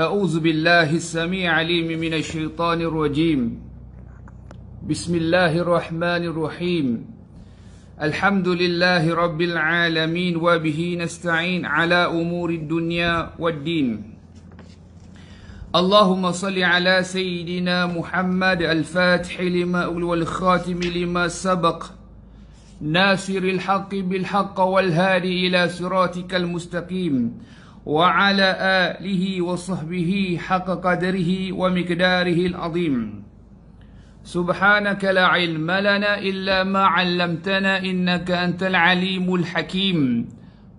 أعوذ بالله السميع عليم من الشيطان الرجيم بسم الله الرحمن الرحيم الحمد لله رب العالمين وبه نستعين على أمور الدنيا والدين اللهم صل على سيدنا محمد الفاتح لما أول والخاتم لما سبق ناصر الحق بالحق والهادي إلى صراطك المستقيم وعلى آله وصحبه حق قدره ومقداره العظيم سبحانك لا علم لنا إلا ما علمتنا إنك أنت العليم الحكيم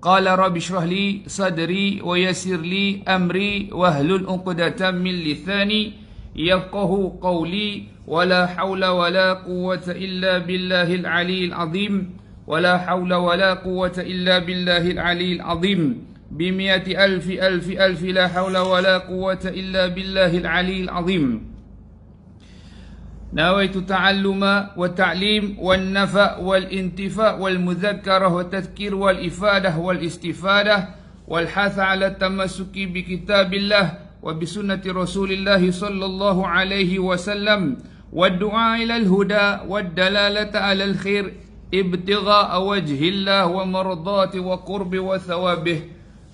قال رب اشرح لي صدري ويسر لي أمري وهل الأقدة من لساني يفقه قولي ولا حول ولا قوة إلا بالله العلي العظيم ولا حول ولا قوة إلا بالله العلي العظيم بمئة ألف ألف ألف لا حول ولا قوة إلا بالله العلي العظيم نويت تعلم والتعليم والنفع والانتفاء والمذكرة والتذكير والإفادة والاستفادة والحث على التمسك بكتاب الله وبسنة رسول الله صلى الله عليه وسلم والدعاء إلى الهدى والدلالة على الخير ابتغاء وجه الله ومرضاته وقرب وثوابه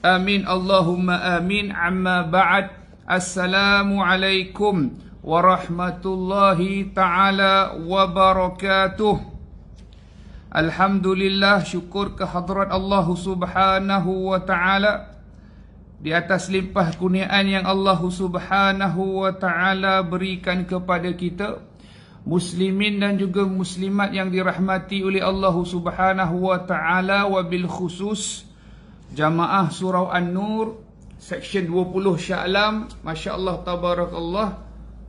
Amin Allahumma amin amma ba'd Assalamualaikum warahmatullahi ta'ala wabarakatuh Alhamdulillah syukur kehadrat Allah subhanahu wa ta'ala Di atas limpah kuniaan yang Allah subhanahu wa ta'ala berikan kepada kita Muslimin dan juga muslimat yang dirahmati oleh Allah subhanahu wa ta'ala Wabil khusus Alhamdulillah Jamaah Surau An-Nur Seksyen 20 Sya'alam Masya Allah Tabarakallah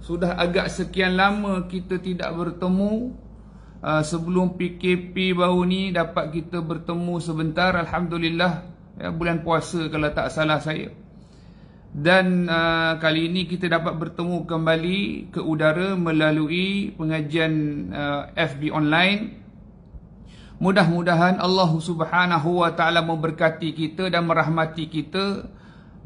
Sudah agak sekian lama kita tidak bertemu uh, Sebelum PKP baru ni dapat kita bertemu sebentar Alhamdulillah ya, Bulan puasa kalau tak salah saya Dan uh, kali ini kita dapat bertemu kembali ke udara Melalui pengajian uh, FB online Mudah-mudahan Allah subhanahu wa ta'ala memberkati kita dan merahmati kita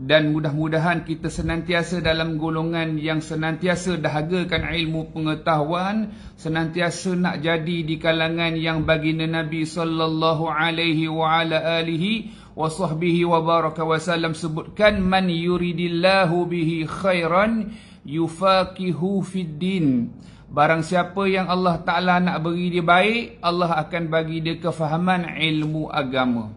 dan mudah-mudahan kita senantiasa dalam golongan yang senantiasa dahagakan ilmu pengetahuan, senantiasa nak jadi di kalangan yang bagi Nabi sallallahu alaihi wa ala alihi wa sahbihi wa baraka wasallam sebutkan man yuridillahu bihi khairan yufakihu fid Barang siapa yang Allah Ta'ala nak beri dia baik Allah akan bagi dia kefahaman ilmu agama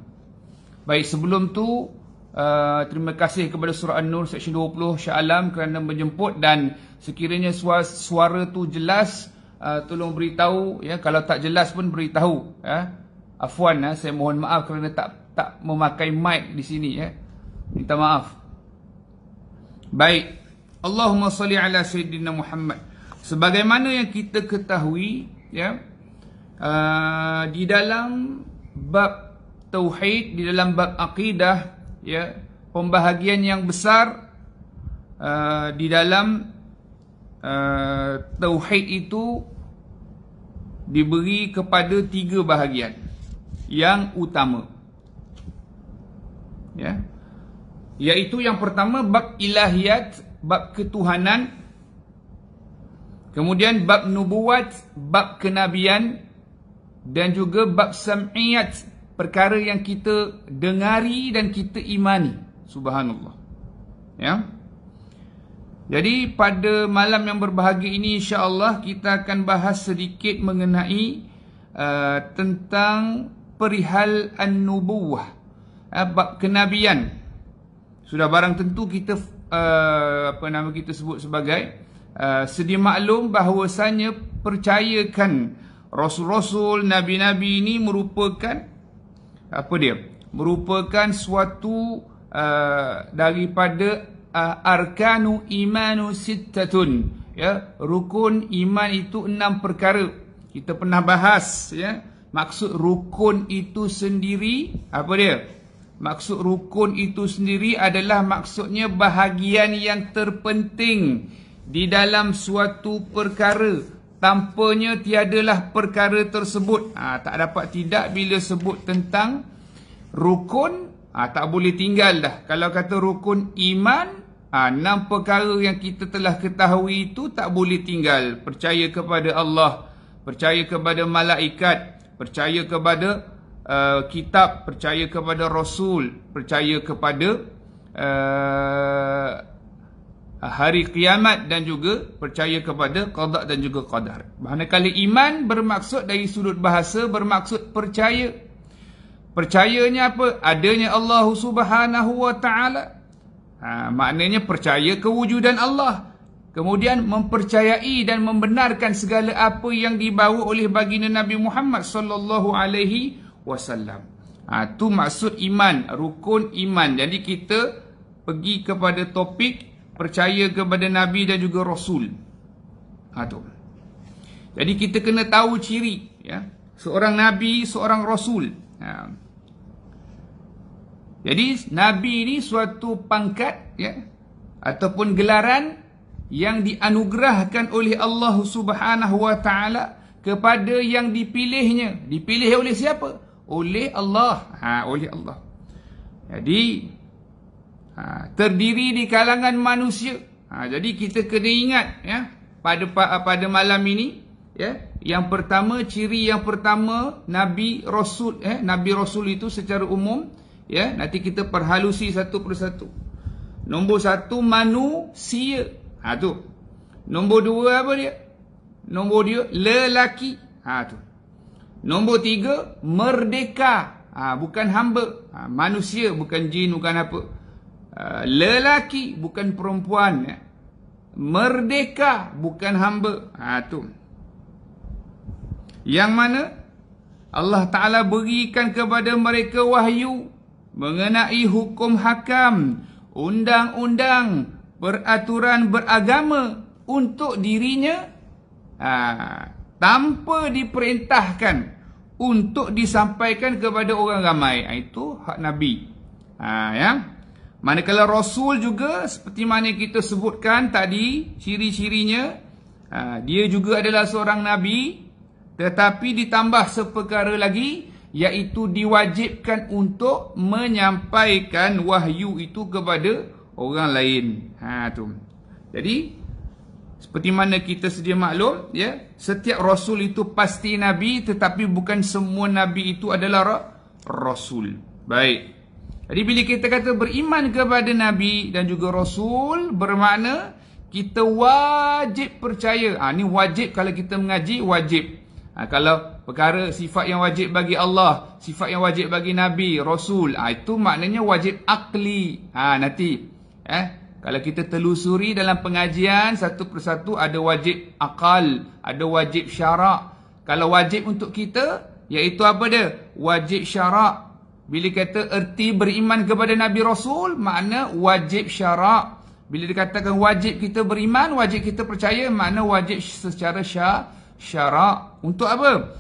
Baik sebelum tu uh, Terima kasih kepada surah An-Nur Seksyen 20 Syah Alam kerana menjemput Dan sekiranya suara, suara tu jelas uh, Tolong beritahu ya, Kalau tak jelas pun beritahu ya. Afwan ya, saya mohon maaf kerana tak tak memakai mic di sini ya. Minta maaf Baik Allahumma salli ala Sayyidina Muhammad sebagaimana yang kita ketahui ya uh, di dalam bab tauhid di dalam bab akidah ya pembahagian yang besar uh, di dalam uh, tauhid itu diberi kepada tiga bahagian yang utama ya yaitu yang pertama bab ilahiyat bab ketuhanan Kemudian bab nubuat, bab kenabian dan juga bab sam'iyat, perkara yang kita dengari dan kita imani. Subhanallah. Ya. Jadi pada malam yang berbahagia ini insya-Allah kita akan bahas sedikit mengenai uh, tentang perihal an nubuah Uh, bab kenabian. Sudah barang tentu kita uh, apa nama kita sebut sebagai Eh, sedia maklum bahawasanya percayakan rasul-rasul nabi-nabi ini merupakan apa dia merupakan suatu uh, daripada uh, arkanu imanu sittatun ya rukun iman itu enam perkara kita pernah bahas ya maksud rukun itu sendiri apa dia maksud rukun itu sendiri adalah maksudnya bahagian yang terpenting di dalam suatu perkara tanpanya tiadalah perkara tersebut ha, tak dapat tidak bila sebut tentang rukun ha, tak boleh tinggal dah kalau kata rukun iman ha, enam perkara yang kita telah ketahui itu tak boleh tinggal percaya kepada Allah percaya kepada malaikat percaya kepada uh, kitab percaya kepada rasul percaya kepada uh, hari kiamat dan juga percaya kepada qada dan juga qadar. Manakala iman bermaksud dari sudut bahasa bermaksud percaya. Percayanya apa? Adanya Allah Subhanahu wa taala. Ha, maknanya percaya kewujudan Allah. Kemudian mempercayai dan membenarkan segala apa yang dibawa oleh baginda Nabi Muhammad sallallahu alaihi wasallam. Ha, tu maksud iman, rukun iman. Jadi kita pergi kepada topik percaya kepada Nabi dan juga Rasul. Ha, tu. Jadi kita kena tahu ciri ya seorang Nabi, seorang Rasul. Ha. Jadi Nabi ini suatu pangkat ya ataupun gelaran yang dianugerahkan oleh Allah Subhanahu Wa Taala kepada yang dipilihnya. Dipilih oleh siapa? Oleh Allah. Ha, oleh Allah. Jadi ha, terdiri di kalangan manusia ha, jadi kita kena ingat ya pada pada malam ini ya yang pertama ciri yang pertama nabi rasul ya nabi rasul itu secara umum ya nanti kita perhalusi satu persatu nombor satu manusia ha tu nombor dua apa dia nombor dia lelaki ha tu nombor tiga merdeka ha, bukan hamba ha, manusia bukan jin bukan apa Ah, lelaki bukan perempuan ya. merdeka bukan hamba ha tu yang mana Allah taala berikan kepada mereka wahyu mengenai hukum hakam undang-undang peraturan beragama untuk dirinya ha, tanpa diperintahkan untuk disampaikan kepada orang ramai ha, itu hak nabi ha yang Manakala Rasul juga seperti mana kita sebutkan tadi ciri-cirinya ah, dia juga adalah seorang Nabi tetapi ditambah seperkara lagi iaitu diwajibkan untuk menyampaikan wahyu itu kepada orang lain. Ha tu. Jadi seperti mana kita sedia maklum ya, setiap rasul itu pasti nabi tetapi bukan semua nabi itu adalah rasul. Baik. Jadi bila kita kata beriman kepada Nabi dan juga Rasul bermakna kita wajib percaya. Ha, ini wajib kalau kita mengaji, wajib. Ha, kalau perkara sifat yang wajib bagi Allah, sifat yang wajib bagi Nabi, Rasul. Ha, itu maknanya wajib akli. Ha, nanti. Eh, kalau kita telusuri dalam pengajian satu persatu ada wajib akal, ada wajib syarak. Kalau wajib untuk kita, iaitu apa dia? Wajib syarak bila kata erti beriman kepada Nabi Rasul, makna wajib syarak. Bila dikatakan wajib kita beriman, wajib kita percaya, makna wajib secara syarak. Untuk apa?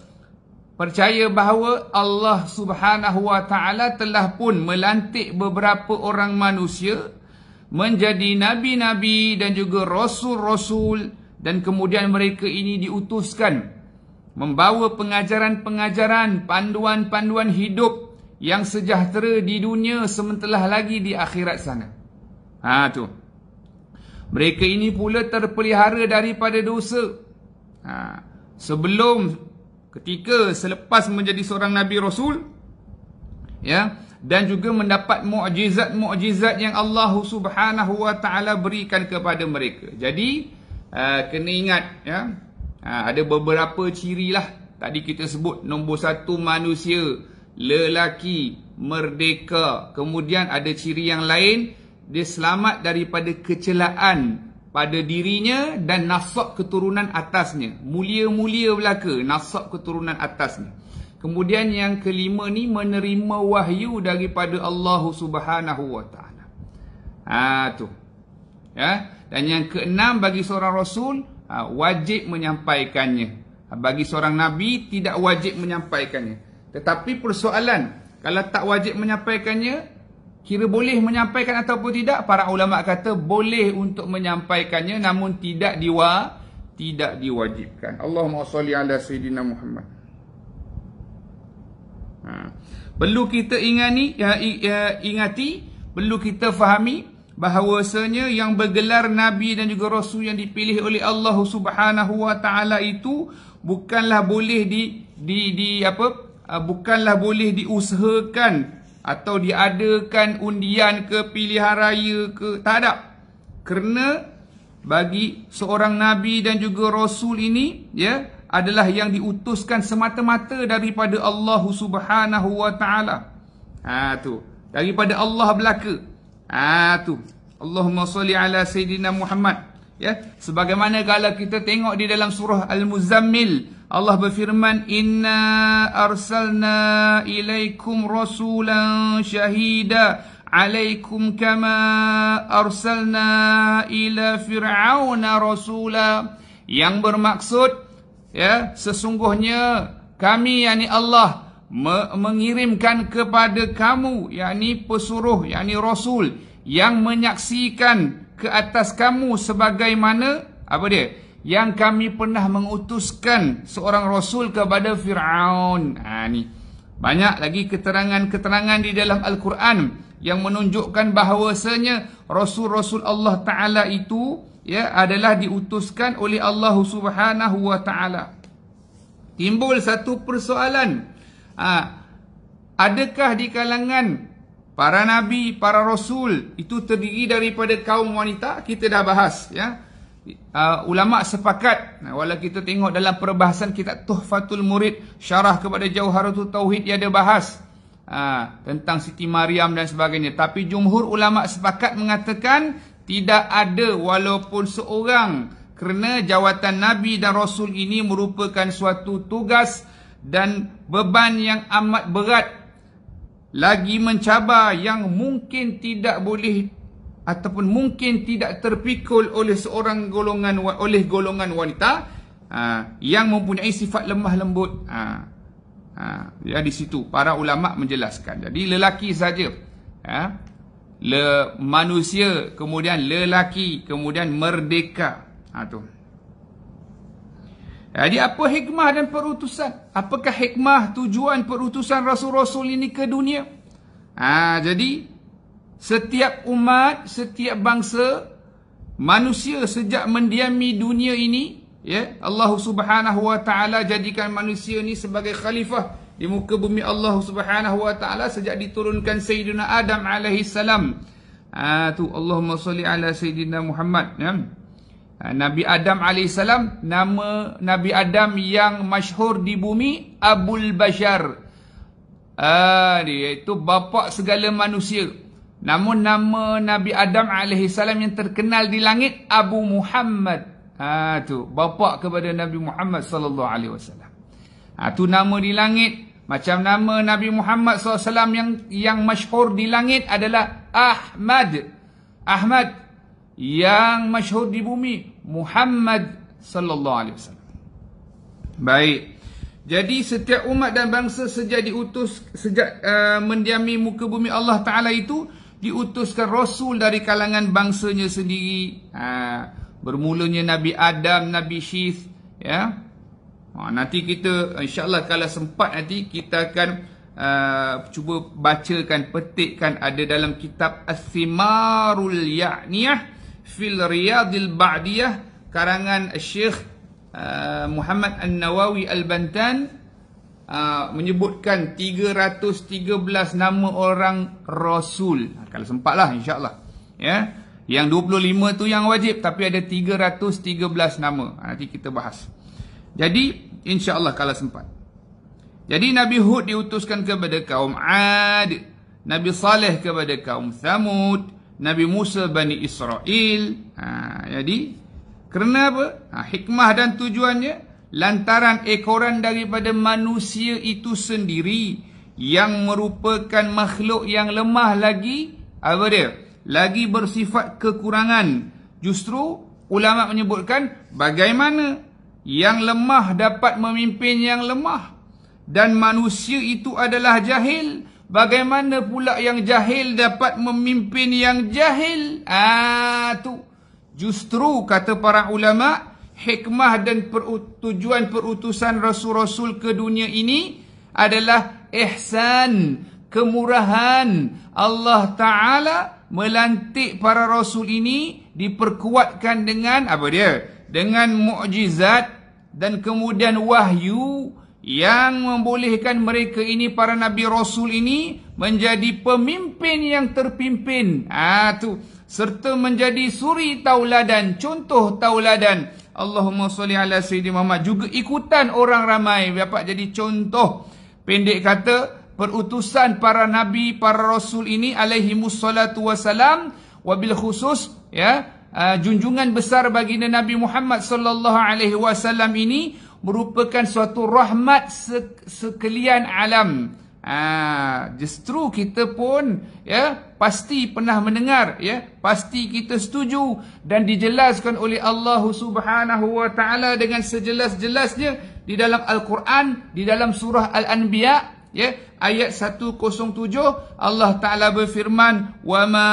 Percaya bahawa Allah subhanahu wa ta'ala telah pun melantik beberapa orang manusia menjadi nabi-nabi dan juga rasul-rasul dan kemudian mereka ini diutuskan membawa pengajaran-pengajaran, panduan-panduan hidup yang sejahtera di dunia sementelah lagi di akhirat sana. Ha tu. Mereka ini pula terpelihara daripada dosa. Ha. Sebelum ketika selepas menjadi seorang nabi rasul ya dan juga mendapat mukjizat-mukjizat yang Allah Subhanahu wa taala berikan kepada mereka. Jadi uh, kena ingat ya. Uh, ada beberapa ciri lah tadi kita sebut nombor satu manusia lelaki merdeka kemudian ada ciri yang lain dia selamat daripada kecelaan pada dirinya dan nasab keturunan atasnya mulia-mulia belaka nasab keturunan atasnya kemudian yang kelima ni menerima wahyu daripada Allah Subhanahu wa taala ha tu ya dan yang keenam bagi seorang rasul ha, wajib menyampaikannya ha, bagi seorang nabi tidak wajib menyampaikannya tetapi persoalan kalau tak wajib menyampaikannya kira boleh menyampaikan ataupun tidak para ulama kata boleh untuk menyampaikannya namun tidak diwa tidak diwajibkan. Allahumma salli ala sayyidina Muhammad. Ha. Perlu kita ingati ya, ya, ingati perlu kita fahami bahawasanya yang bergelar nabi dan juga rasul yang dipilih oleh Allah Subhanahu wa taala itu bukanlah boleh di di di apa Ah, bukanlah boleh diusahakan atau diadakan undian ke pilihan raya ke tak ada kerana bagi seorang nabi dan juga rasul ini ya adalah yang diutuskan semata-mata daripada Allah Subhanahu wa taala ha tu daripada Allah belaka ha tu Allahumma salli ala sayidina Muhammad ya sebagaimana kalau kita tengok di dalam surah al-muzammil Allah berfirman inna arsalna ilaikum rasulan shahida alaikum kama arsalna ila fir'auna rasula yang bermaksud ya sesungguhnya kami yakni Allah me mengirimkan kepada kamu yakni pesuruh yakni rasul yang menyaksikan ke atas kamu sebagaimana apa dia yang kami pernah mengutuskan seorang rasul kepada Firaun. Ha ni. Banyak lagi keterangan-keterangan di dalam Al-Quran yang menunjukkan bahawasanya rasul-rasul Allah Taala itu ya adalah diutuskan oleh Allah Subhanahu wa taala. Timbul satu persoalan. Ha, adakah di kalangan para nabi, para rasul itu terdiri daripada kaum wanita? Kita dah bahas ya uh, ulama sepakat nah, walau kita tengok dalam perbahasan kitab Tuhfatul Murid syarah kepada Jauharatul Tauhid dia ada bahas uh, tentang Siti Maryam dan sebagainya tapi jumhur ulama sepakat mengatakan tidak ada walaupun seorang kerana jawatan nabi dan rasul ini merupakan suatu tugas dan beban yang amat berat lagi mencabar yang mungkin tidak boleh ataupun mungkin tidak terpikul oleh seorang golongan oleh golongan wanita ha, yang mempunyai sifat lemah lembut. Ha, ha, ya di situ para ulama menjelaskan. Jadi lelaki saja. Ya, le manusia kemudian lelaki kemudian merdeka. Ha, tu. Jadi apa hikmah dan perutusan? Apakah hikmah tujuan perutusan rasul-rasul ini ke dunia? Ha, jadi setiap umat, setiap bangsa, manusia sejak mendiami dunia ini, ya, Allah Subhanahu wa taala jadikan manusia ini sebagai khalifah di muka bumi Allah Subhanahu wa taala sejak diturunkan Sayyidina Adam alaihi salam. Ah ha, tu Allahumma salli ala Sayyidina Muhammad, ya. Ha, Nabi Adam AS, nama Nabi Adam yang masyhur di bumi, Abul Bashar. Uh, dia itu bapa segala manusia. Namun nama Nabi Adam AS yang terkenal di langit Abu Muhammad. Ha, tu bapa kepada Nabi Muhammad sallallahu ha, alaihi wasallam. Ha, tu nama di langit macam nama Nabi Muhammad sallallahu alaihi wasallam yang yang masyhur di langit adalah Ahmad. Ahmad yang masyhur di bumi Muhammad sallallahu alaihi wasallam. Baik. Jadi setiap umat dan bangsa sejak diutus sejak uh, mendiami muka bumi Allah Taala itu diutuskan rasul dari kalangan bangsanya sendiri ha, bermulanya Nabi Adam Nabi Syif ya ha, nanti kita insyaallah kalau sempat nanti kita akan uh, cuba bacakan petikkan ada dalam kitab As-Simarul Ya'niyah fil Riyadil Ba'diyah karangan Syekh uh, Muhammad An-Nawawi Al-Bantan Ah, menyebutkan 313 nama orang rasul. Ah, kalau sempatlah insya-Allah. Ya. Yang 25 tu yang wajib tapi ada 313 nama. Ha, nanti kita bahas. Jadi insya-Allah kalau sempat. Jadi Nabi Hud diutuskan kepada kaum Ad, Nabi Saleh kepada kaum Thamud, Nabi Musa Bani Israel. Ha, jadi kerana apa? Ha, hikmah dan tujuannya lantaran ekoran daripada manusia itu sendiri yang merupakan makhluk yang lemah lagi apa dia lagi bersifat kekurangan justru ulama menyebutkan bagaimana yang lemah dapat memimpin yang lemah dan manusia itu adalah jahil bagaimana pula yang jahil dapat memimpin yang jahil ah tu justru kata para ulama' hikmah dan tujuan perutusan rasul-rasul ke dunia ini adalah ihsan, kemurahan. Allah Ta'ala melantik para rasul ini diperkuatkan dengan apa dia? Dengan mukjizat dan kemudian wahyu yang membolehkan mereka ini para nabi rasul ini menjadi pemimpin yang terpimpin. Ah ha, tu serta menjadi suri tauladan, contoh tauladan. Allahumma salli ala Sayyidi Muhammad. Juga ikutan orang ramai. Dapat jadi contoh. Pendek kata, perutusan para nabi, para rasul ini alaihi mussalatu wassalam. Wabil khusus, ya, ah, junjungan besar bagi Nabi Muhammad sallallahu alaihi wasallam ini merupakan suatu rahmat sekalian alam. Ha, justru kita pun ya pasti pernah mendengar ya pasti kita setuju dan dijelaskan oleh Allah Subhanahu wa taala dengan sejelas-jelasnya di dalam Al-Quran di dalam surah Al-Anbiya ya ayat 107 Allah taala berfirman wa ma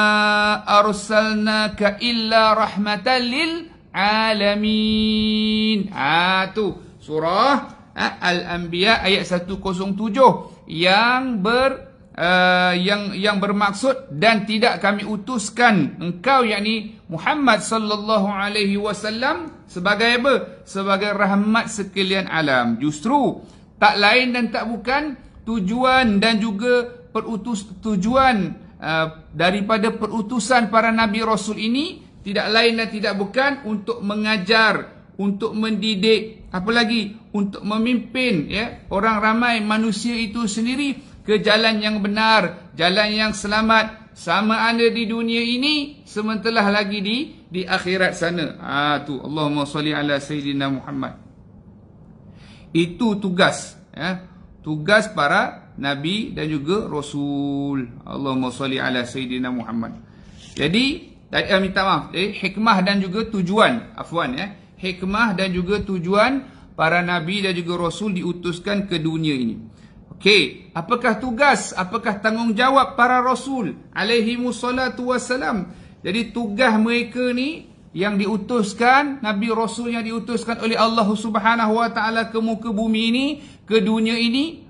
arsalnaka illa rahmatan lil alamin ah ha, tu surah ha, Al-Anbiya ayat 107 yang ber uh, yang yang bermaksud dan tidak kami utuskan engkau yakni Muhammad sallallahu alaihi wasallam sebagai apa? Sebagai rahmat sekalian alam. Justru tak lain dan tak bukan tujuan dan juga perutus tujuan uh, daripada perutusan para nabi rasul ini tidak lain dan tidak bukan untuk mengajar untuk mendidik apalagi untuk memimpin ya orang ramai manusia itu sendiri ke jalan yang benar jalan yang selamat sama ada di dunia ini sementelah lagi di di akhirat sana ha tu Allahumma salli ala sayyidina Muhammad itu tugas ya tugas para nabi dan juga rasul Allahumma salli ala sayyidina Muhammad jadi dari eh, minta maaf eh, hikmah dan juga tujuan afwan ya eh hikmah dan juga tujuan para nabi dan juga rasul diutuskan ke dunia ini. Okey, apakah tugas, apakah tanggungjawab para rasul alaihi musallatu wassalam? Jadi tugas mereka ni yang diutuskan nabi rasul yang diutuskan oleh Allah Subhanahu wa taala ke muka bumi ini, ke dunia ini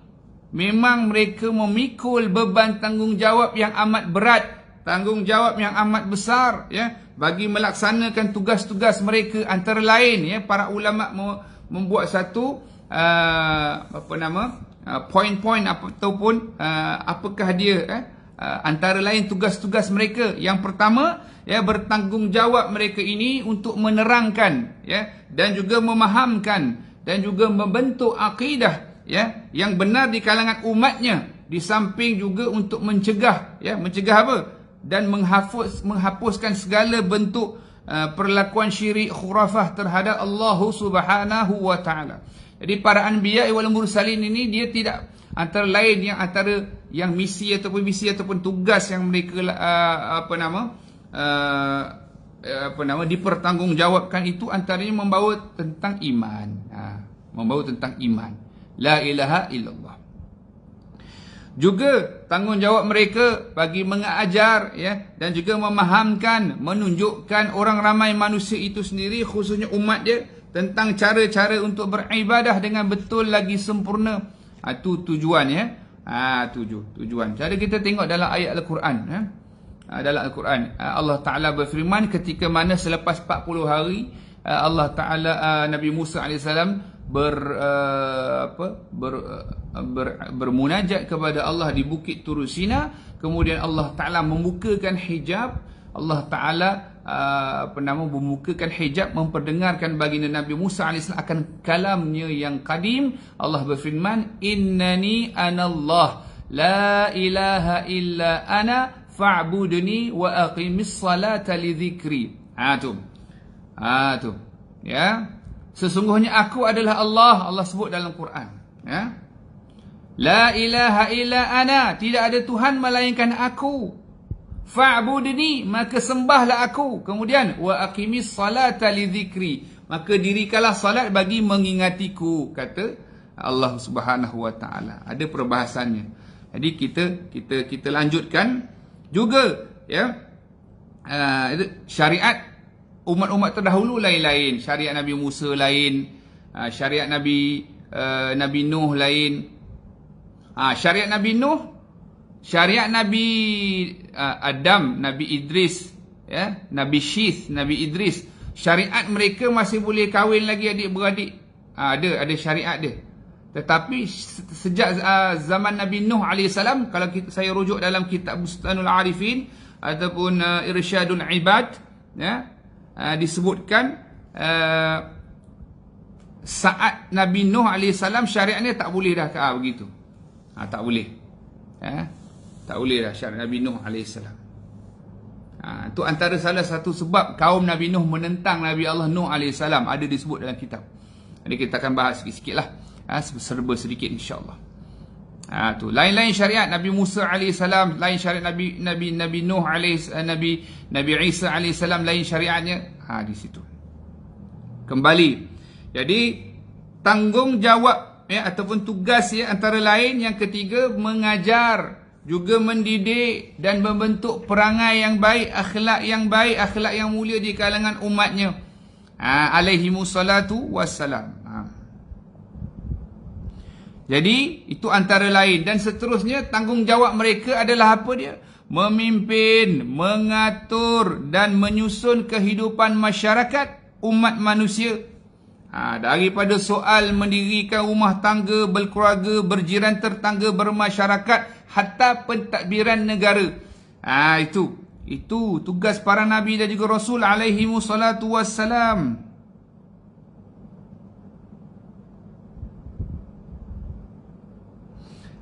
memang mereka memikul beban tanggungjawab yang amat berat, tanggungjawab yang amat besar ya bagi melaksanakan tugas-tugas mereka antara lain ya para ulama membuat satu uh, apa nama uh, point-point uh, apa ataupun uh, apakah dia eh uh, antara lain tugas-tugas mereka yang pertama ya bertanggungjawab mereka ini untuk menerangkan ya dan juga memahamkan dan juga membentuk akidah ya yang benar di kalangan umatnya di samping juga untuk mencegah ya mencegah apa dan menghapus menghapuskan segala bentuk uh, perlakuan syirik khurafah terhadap Allah Subhanahu wa taala. Jadi para anbiya wal mursalin ini dia tidak antara lain yang antara yang misi ataupun misi ataupun tugas yang mereka uh, apa nama uh, uh apa nama dipertanggungjawabkan itu antaranya membawa tentang iman. Ha, membawa tentang iman. La ilaha illallah. Juga tanggungjawab mereka bagi mengajar ya dan juga memahamkan menunjukkan orang ramai manusia itu sendiri khususnya umat dia tentang cara-cara untuk beribadah dengan betul lagi sempurna ha, itu tujuan ya ha, tujuh, tujuan cara kita tengok dalam ayat Al-Quran ya. ha, dalam Al-Quran ha, Allah Ta'ala berfirman ketika mana selepas 40 hari ha, Allah Ta'ala ha, Nabi Musa Alaihissalam ber uh, apa ber, uh, ber bermunajat kepada Allah di bukit Turus Sina kemudian Allah Taala membukakan hijab Allah Taala uh, apa nama membukakan hijab memperdengarkan baginda Nabi Musa alaihissalam akan kalamnya yang kadim Allah berfirman innani anallah la ilaha illa ana fa'budni wa aqimis salata li dhikri ha tu ha tu ya Sesungguhnya aku adalah Allah. Allah sebut dalam Quran. Ya? La ilaha illa ana. Tidak ada Tuhan melainkan aku. Fa'budni. Maka sembahlah aku. Kemudian. Wa aqimi salata li zikri. Maka dirikalah salat bagi mengingatiku. Kata Allah subhanahu wa ta'ala. Ada perbahasannya. Jadi kita kita kita lanjutkan. Juga. ya uh, Syariat umat-umat terdahulu lain-lain, syariat Nabi Musa lain, ah, syariat Nabi uh, Nabi Nuh lain. Ha, syariat Nabi Nuh, syariat Nabi uh, Adam, Nabi Idris, ya, Nabi Syith, Nabi Idris, syariat mereka masih boleh kahwin lagi adik-beradik. Ha, ada ada syariat dia. Tetapi sejak uh, zaman Nabi Nuh alaihissalam kalau kita, saya rujuk dalam kitab Bustanul Arifin ataupun uh, Irsyadul Ibad, ya, Ah, disebutkan uh, saat Nabi Nuh AS syariatnya tak boleh dah ah, begitu ha, tak boleh eh? tak boleh dah syariat Nabi Nuh AS itu ha, antara salah satu sebab kaum Nabi Nuh menentang Nabi Allah Nuh AS ada disebut dalam kitab jadi kita akan bahas sikit-sikit lah ha, serba sedikit insyaAllah Ha, tu lain-lain syariat Nabi Musa alaihi salam, lain syariat Nabi Nabi Nabi Nuh alaihi eh, Nabi Nabi Isa alaihi salam lain syariatnya. Ha di situ. Kembali. Jadi tanggungjawab ya ataupun tugas ya antara lain yang ketiga mengajar juga mendidik dan membentuk perangai yang baik, akhlak yang baik, akhlak yang mulia di kalangan umatnya. Ha, alaihi musallatu wassalam. Jadi itu antara lain dan seterusnya tanggungjawab mereka adalah apa dia? Memimpin, mengatur dan menyusun kehidupan masyarakat umat manusia. Ha, daripada soal mendirikan rumah tangga, berkeluarga, berjiran tertangga, bermasyarakat hatta pentadbiran negara. Ha, itu itu tugas para nabi dan juga rasul alaihi wassalam.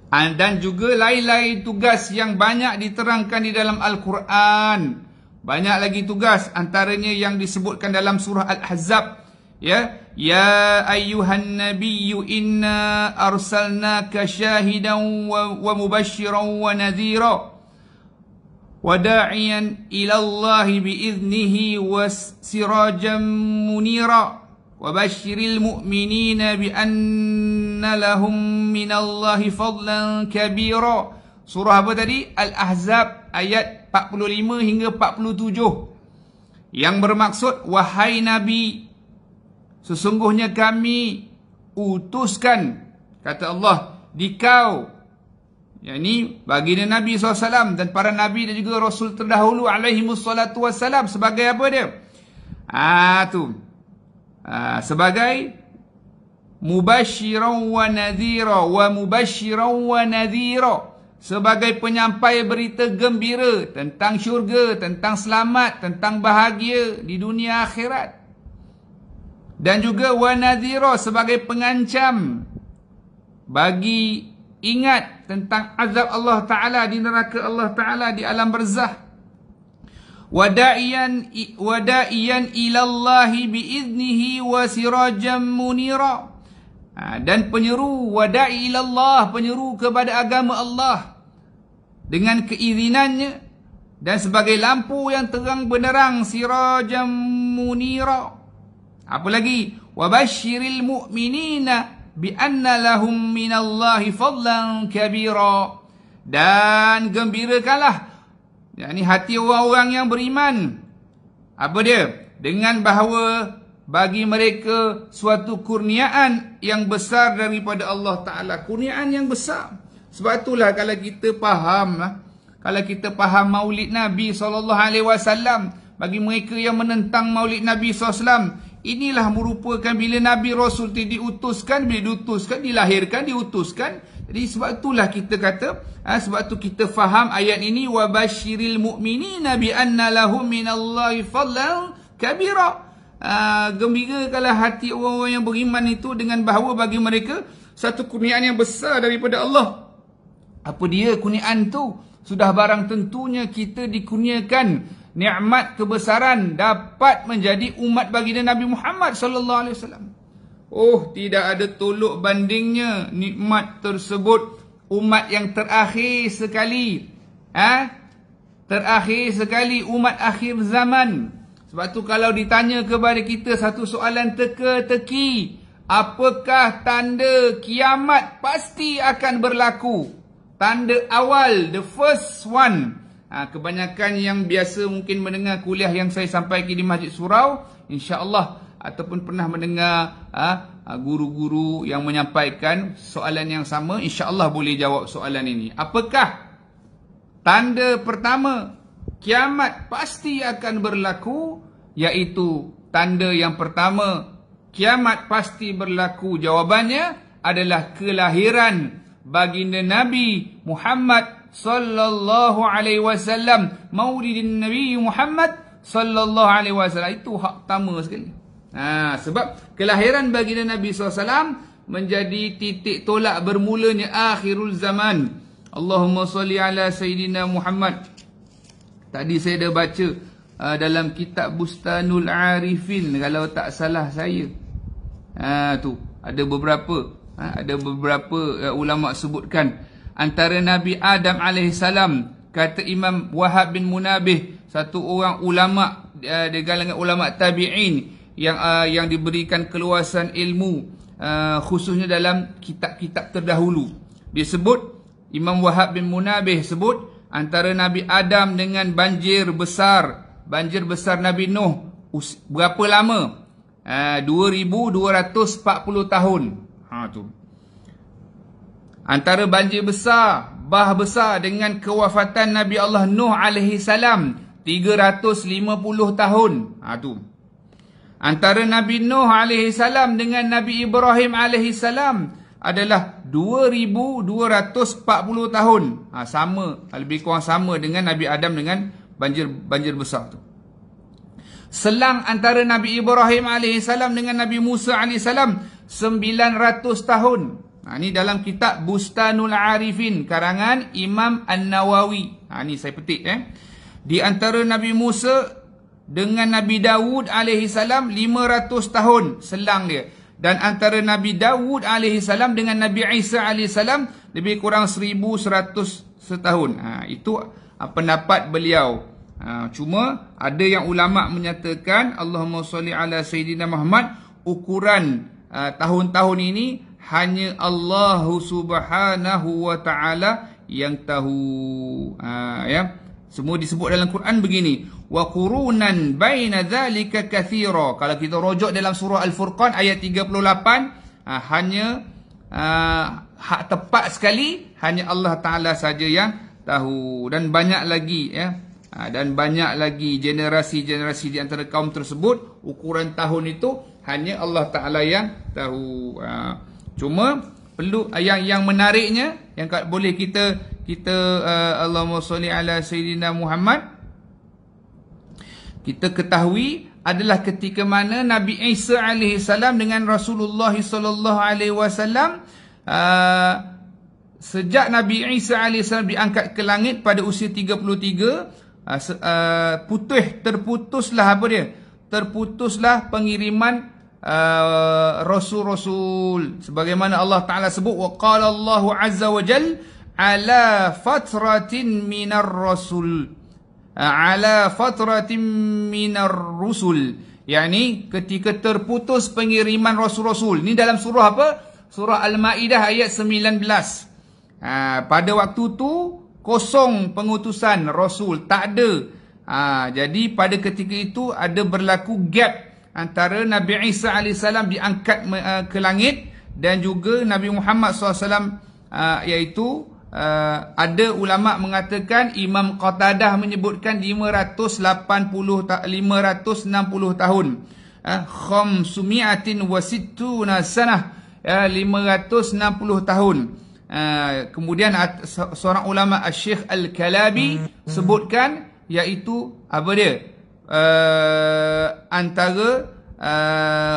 Ah, dan juga lain-lain tugas yang banyak diterangkan di dalam Al-Quran. Banyak lagi tugas antaranya yang disebutkan dalam surah Al-Ahzab. Ya, ya ayyuhan nabiyyu inna arsalnaka syahidan wa, wa mubasysyiran wa nadhira wa da'iyan ila Allah wa sirajan munira. وبشر المؤمنين بأن لهم من الله فضلا كبيرا Surah apa tadi? Al-Ahzab ayat 45 hingga 47 Yang bermaksud Wahai Nabi Sesungguhnya kami utuskan Kata Allah di kau ini baginda Nabi SAW Dan para Nabi dan juga Rasul terdahulu Alayhimussalatu wassalam Sebagai apa dia? Ah tu Ah, sebagai mubashiran wa nadhira wa mubashiran wa nadhira sebagai penyampai berita gembira tentang syurga tentang selamat tentang bahagia di dunia akhirat dan juga wa nadhira sebagai pengancam bagi ingat tentang azab Allah taala di neraka Allah taala di alam barzakh wada'iyan wada'iyan bi biiznihi wa sirajan munira ha, dan penyeru wada'i ilallah penyeru kepada agama Allah dengan keizinannya dan sebagai lampu yang terang benderang sirajan munira apa lagi wabashiril mu'minina bi anna lahum minallahi fadlan kabira dan gembirakanlah yang ini hati orang-orang yang beriman. Apa dia? Dengan bahawa bagi mereka suatu kurniaan yang besar daripada Allah Ta'ala. Kurniaan yang besar. Sebab itulah kalau kita faham. Ah, kalau kita faham maulid Nabi SAW. Bagi mereka yang menentang maulid Nabi SAW. Inilah merupakan bila Nabi Rasul diutuskan, bila diutuskan, dilahirkan, diutuskan. Jadi sebab itulah kita kata ha, sebab tu kita faham ayat ini wabashiril mu'minina bi anna lahum minallahi fadlan kabira. Ha, gembirakanlah hati orang-orang yang beriman itu dengan bahawa bagi mereka satu kurnian yang besar daripada Allah. Apa dia kurnian tu? Sudah barang tentunya kita dikurniakan nikmat kebesaran dapat menjadi umat bagi Nabi Muhammad sallallahu alaihi wasallam. Oh tidak ada tuluk bandingnya nikmat tersebut umat yang terakhir sekali. Ah ha? terakhir sekali umat akhir zaman. Sebab tu kalau ditanya kepada kita satu soalan teka-teki, apakah tanda kiamat pasti akan berlaku? Tanda awal the first one. Ha, kebanyakan yang biasa mungkin mendengar kuliah yang saya sampaikan di Masjid Surau, insya-Allah ataupun pernah mendengar ha, ha, guru-guru ha, yang menyampaikan soalan yang sama, insya Allah boleh jawab soalan ini. Apakah tanda pertama kiamat pasti akan berlaku? Yaitu tanda yang pertama kiamat pasti berlaku jawabannya adalah kelahiran baginda Nabi Muhammad sallallahu alaihi wasallam maulidin nabi Muhammad sallallahu alaihi wasallam itu hak pertama sekali Ha, sebab kelahiran baginda Nabi SAW menjadi titik tolak bermulanya akhirul zaman. Allahumma salli ala Sayyidina Muhammad. Tadi saya dah baca uh, dalam kitab Bustanul Arifin kalau tak salah saya. Ha, tu Ada beberapa ha, ada beberapa uh, ulama' sebutkan. Antara Nabi Adam AS kata Imam Wahab bin Munabih. Satu orang ulama' uh, di kalangan ulama' tabi'in yang uh, yang diberikan keluasan ilmu uh, khususnya dalam kitab-kitab terdahulu. Dia sebut Imam Wahab bin Munabih sebut antara Nabi Adam dengan banjir besar, banjir besar Nabi Nuh berapa lama? Ah, uh, 2240 tahun. Ha tu. Antara banjir besar, bah besar dengan kewafatan Nabi Allah Nuh alaihi salam 350 tahun. Ha tu. Antara Nabi Nuh AS dengan Nabi Ibrahim AS adalah 2,240 tahun. Ha, sama, lebih kurang sama dengan Nabi Adam dengan banjir banjir besar tu. Selang antara Nabi Ibrahim AS dengan Nabi Musa AS, 900 tahun. Ha, ini dalam kitab Bustanul Arifin, karangan Imam An-Nawawi. Ha, ini saya petik. Eh. Di antara Nabi Musa, dengan Nabi Dawud AS 500 tahun selang dia. Dan antara Nabi Dawud AS dengan Nabi Isa AS lebih kurang 1100 setahun. Ha, itu pendapat beliau. Ha, cuma ada yang ulama' menyatakan Allahumma salli ala Sayyidina Muhammad ukuran ha, tahun-tahun ini hanya Allah subhanahu wa ta'ala yang tahu. Ha, ya. Semua disebut dalam Quran begini wa qurunan baina dhalika kathira. Kalau kita rujuk dalam surah Al-Furqan ayat 38, ha, ah, hanya ah, hak tepat sekali hanya Allah Taala saja yang tahu dan banyak lagi ya. Ah, dan banyak lagi generasi-generasi di antara kaum tersebut ukuran tahun itu hanya Allah Taala yang tahu. cuma perlu yang yang menariknya yang boleh kita kita uh, Allahumma salli ala sayyidina Muhammad kita ketahui adalah ketika mana Nabi Isa alaihi salam dengan Rasulullah sallallahu alaihi wasallam uh, sejak Nabi Isa alaihi salam diangkat ke langit pada usia 33 uh, uh, putih terputuslah apa dia terputuslah pengiriman uh, rasul-rasul uh, sebagaimana Allah taala sebut wa qala Allahu azza wa jalla ala fatratin minar rasul ala fatratin minar rusul yakni ketika terputus pengiriman rasul-rasul ni dalam surah apa surah al-maidah ayat 19 ha, pada waktu tu kosong pengutusan rasul tak ada ha, jadi pada ketika itu ada berlaku gap antara Nabi Isa alaihissalam diangkat eh, ke langit dan juga Nabi Muhammad SAW uh, iaitu uh, ada ulama mengatakan Imam Qatadah menyebutkan 580 560 tahun uh, khamsumiatin wasittuna sanah 560 uh, tahun uh, kemudian seorang ulama Syekh Al-Kalabi hmm, hmm. sebutkan iaitu apa dia uh, antara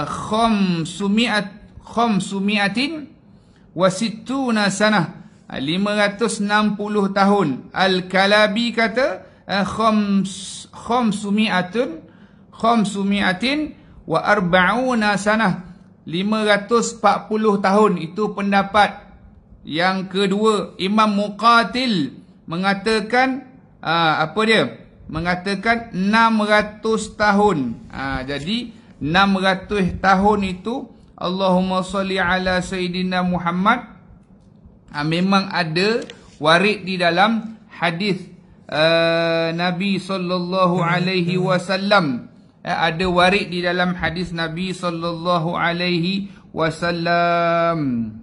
khamsumiat uh, khamsumiatin wasittuna sanah 560 ah, tahun Al-Kalabi kata ah, Khomsumiatun Khomsumiatin Wa arba'una sanah 540 tahun Itu pendapat Yang kedua Imam Muqatil Mengatakan ah, Apa dia? Mengatakan 600 tahun Jadi 600 tahun itu Allahumma salli ala Sayyidina Muhammad ha, memang ada warid di dalam hadis uh, Nabi sallallahu alaihi wasallam eh, ada warid di dalam hadis Nabi sallallahu alaihi wasallam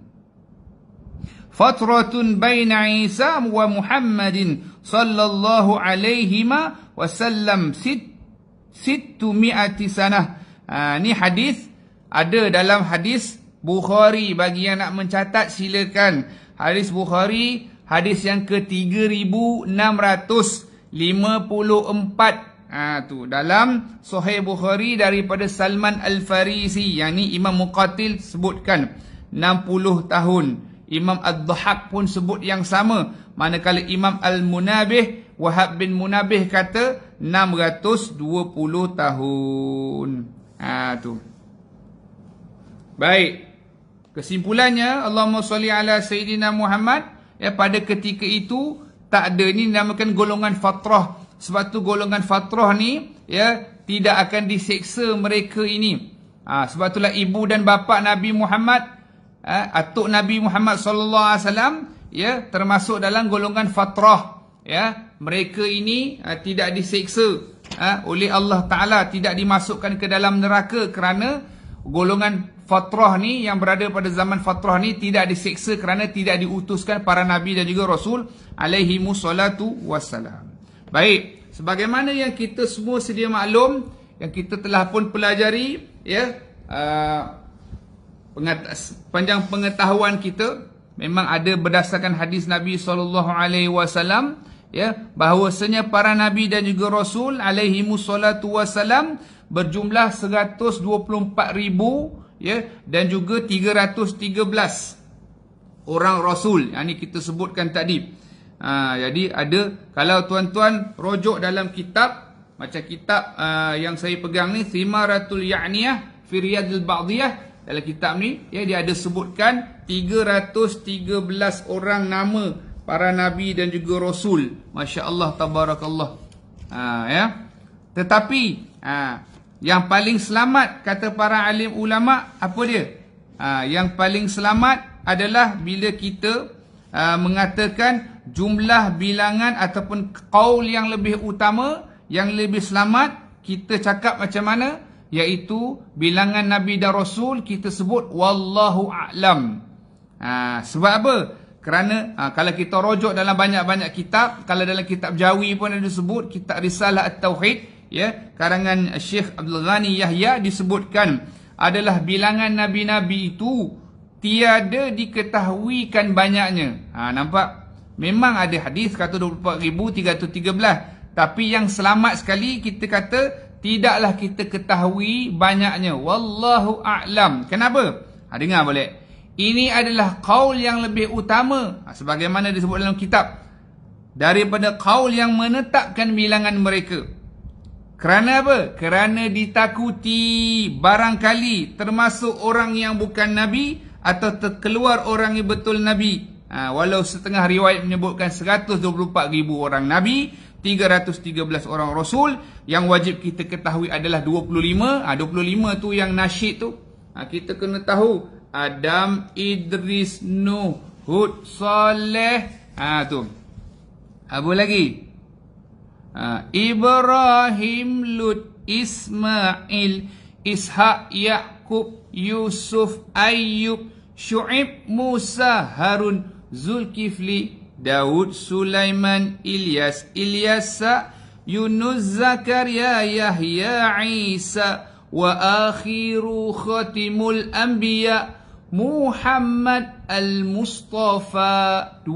Fatratun baina Isa wa Muhammadin sallallahu alaihi wasallam 600 sit, sanah ha, ni hadis ada dalam hadis Bukhari bagi yang nak mencatat silakan Hadis Bukhari hadis yang ke 3654. Ha tu dalam Sahih Bukhari daripada Salman Al-Farisi yang ni Imam Muqatil sebutkan 60 tahun. Imam Ad-Dhahhak pun sebut yang sama. Manakala Imam Al-Munabih Wahab bin Munabih kata 620 tahun. Ha tu. Baik. Kesimpulannya Allahumma salli ala Sayyidina Muhammad ya, Pada ketika itu Tak ada ni namakan golongan fatrah Sebab tu golongan fatrah ni ya, Tidak akan diseksa mereka ini ha, Sebab lah ibu dan bapa Nabi Muhammad ha, Atuk Nabi Muhammad SAW ya, Termasuk dalam golongan fatrah ya, Mereka ini ha, tidak diseksa ha, Oleh Allah Ta'ala Tidak dimasukkan ke dalam neraka kerana Golongan fatrah ni yang berada pada zaman fatrah ni tidak diseksa kerana tidak diutuskan para nabi dan juga rasul alaihi musallatu wassalam. Baik, sebagaimana yang kita semua sedia maklum yang kita telah pun pelajari ya uh, panjang pengetahuan kita memang ada berdasarkan hadis Nabi sallallahu alaihi wasallam ya bahwasanya para nabi dan juga rasul alaihi musallatu wassalam berjumlah ya dan juga 313 orang rasul yang ni kita sebutkan tadi ha, jadi ada kalau tuan-tuan rojok dalam kitab macam kitab uh, yang saya pegang ni Thimaratul Ya'niyah Firyadul Ba'diyah dalam kitab ni ya dia ada sebutkan 313 orang nama para nabi dan juga rasul masya-Allah tabarakallah ha ya tetapi ha yang paling selamat kata para alim ulama apa dia? Ha, yang paling selamat adalah bila kita ha, mengatakan jumlah bilangan ataupun kaul yang lebih utama yang lebih selamat kita cakap macam mana? Yaitu bilangan Nabi dan Rasul kita sebut Wallahu A'lam. Ha, sebab apa? Kerana ha, kalau kita rojok dalam banyak-banyak kitab, kalau dalam kitab Jawi pun ada disebut kitab Risalah At-Tauhid ya karangan Syekh Abdul Ghani Yahya disebutkan adalah bilangan nabi-nabi itu tiada diketahui kan banyaknya ha nampak memang ada hadis kata 24313 tapi yang selamat sekali kita kata tidaklah kita ketahui banyaknya wallahu a'lam kenapa ha dengar boleh ini adalah kaul yang lebih utama ha, sebagaimana disebut dalam kitab daripada kaul yang menetapkan bilangan mereka kerana apa? Kerana ditakuti barangkali termasuk orang yang bukan Nabi atau terkeluar orang yang betul Nabi. Ha, walau setengah riwayat menyebutkan 124 ribu orang Nabi, 313 orang Rasul yang wajib kita ketahui adalah 25. Ha, 25 tu yang nasyid tu. Ha, kita kena tahu Adam, Idris, Nuh, Hud, Saleh. Ha, tu. Apa lagi? Ha, Ibrahim, Lut, Ismail, Ishak, Yaqub, Yusuf, Ayub, Shu'ib, Musa, Harun, Zulkifli, Daud, Sulaiman, Ilyas, Ilyasa, Yunus, Zakaria, Yahya, Isa, wa akhiru khatimul anbiya Muhammad al-Mustafa 25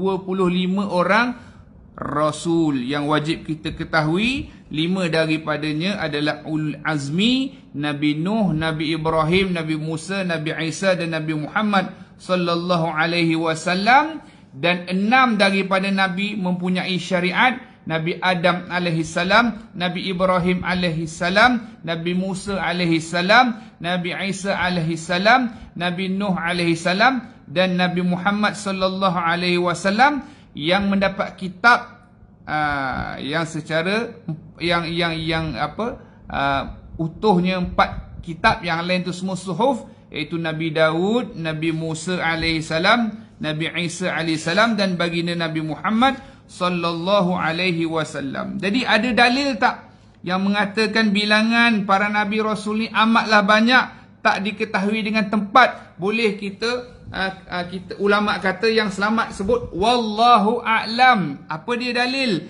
orang Rasul yang wajib kita ketahui lima daripadanya adalah Ul Azmi, Nabi Nuh, Nabi Ibrahim, Nabi Musa, Nabi Isa dan Nabi Muhammad sallallahu alaihi wasallam dan enam daripada nabi mempunyai syariat Nabi Adam alaihi salam, Nabi Ibrahim alaihi salam, Nabi Musa alaihi salam, Nabi Isa alaihi salam, Nabi Nuh alaihi salam dan Nabi Muhammad sallallahu alaihi wasallam yang mendapat kitab uh, yang secara yang yang yang apa uh, utuhnya empat kitab yang lain tu semua suhuf iaitu Nabi Daud, Nabi Musa alaihi salam, Nabi Isa alaihi salam dan baginda Nabi Muhammad sallallahu alaihi wasallam. Jadi ada dalil tak yang mengatakan bilangan para nabi rasul ni amatlah banyak tak diketahui dengan tempat boleh kita uh, uh, kita ulama kata yang selamat sebut wallahu a'lam. Apa dia dalil?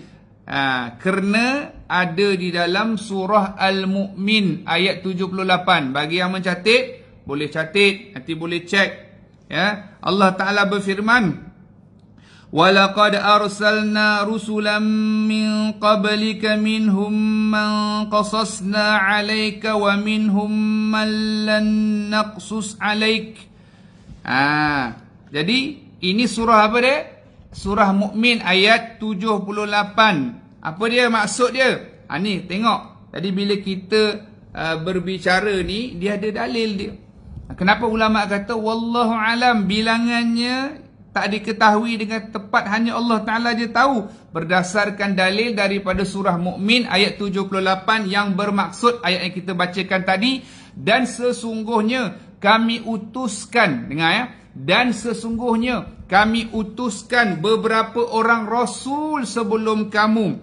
Uh, ah, kerana ada di dalam surah Al-Mu'min ayat 78. Bagi yang mencatat, boleh catat, nanti boleh cek. Ya. Allah Taala berfirman Walaqad arsalna rusulan min qablika minhum man qasasna 'alayka wa minhum man lan naqsus 'alayka Ha. Jadi ini surah apa dia? Surah Mukmin ayat 78. Apa dia maksud dia? Ha ni tengok. tadi bila kita uh, berbicara ni dia ada dalil dia. Kenapa ulama kata wallahu alam bilangannya tak diketahui dengan tepat hanya Allah Taala je tahu berdasarkan dalil daripada surah Mukmin ayat 78 yang bermaksud ayat yang kita bacakan tadi dan sesungguhnya kami utuskan dengar ya dan sesungguhnya kami utuskan beberapa orang rasul sebelum kamu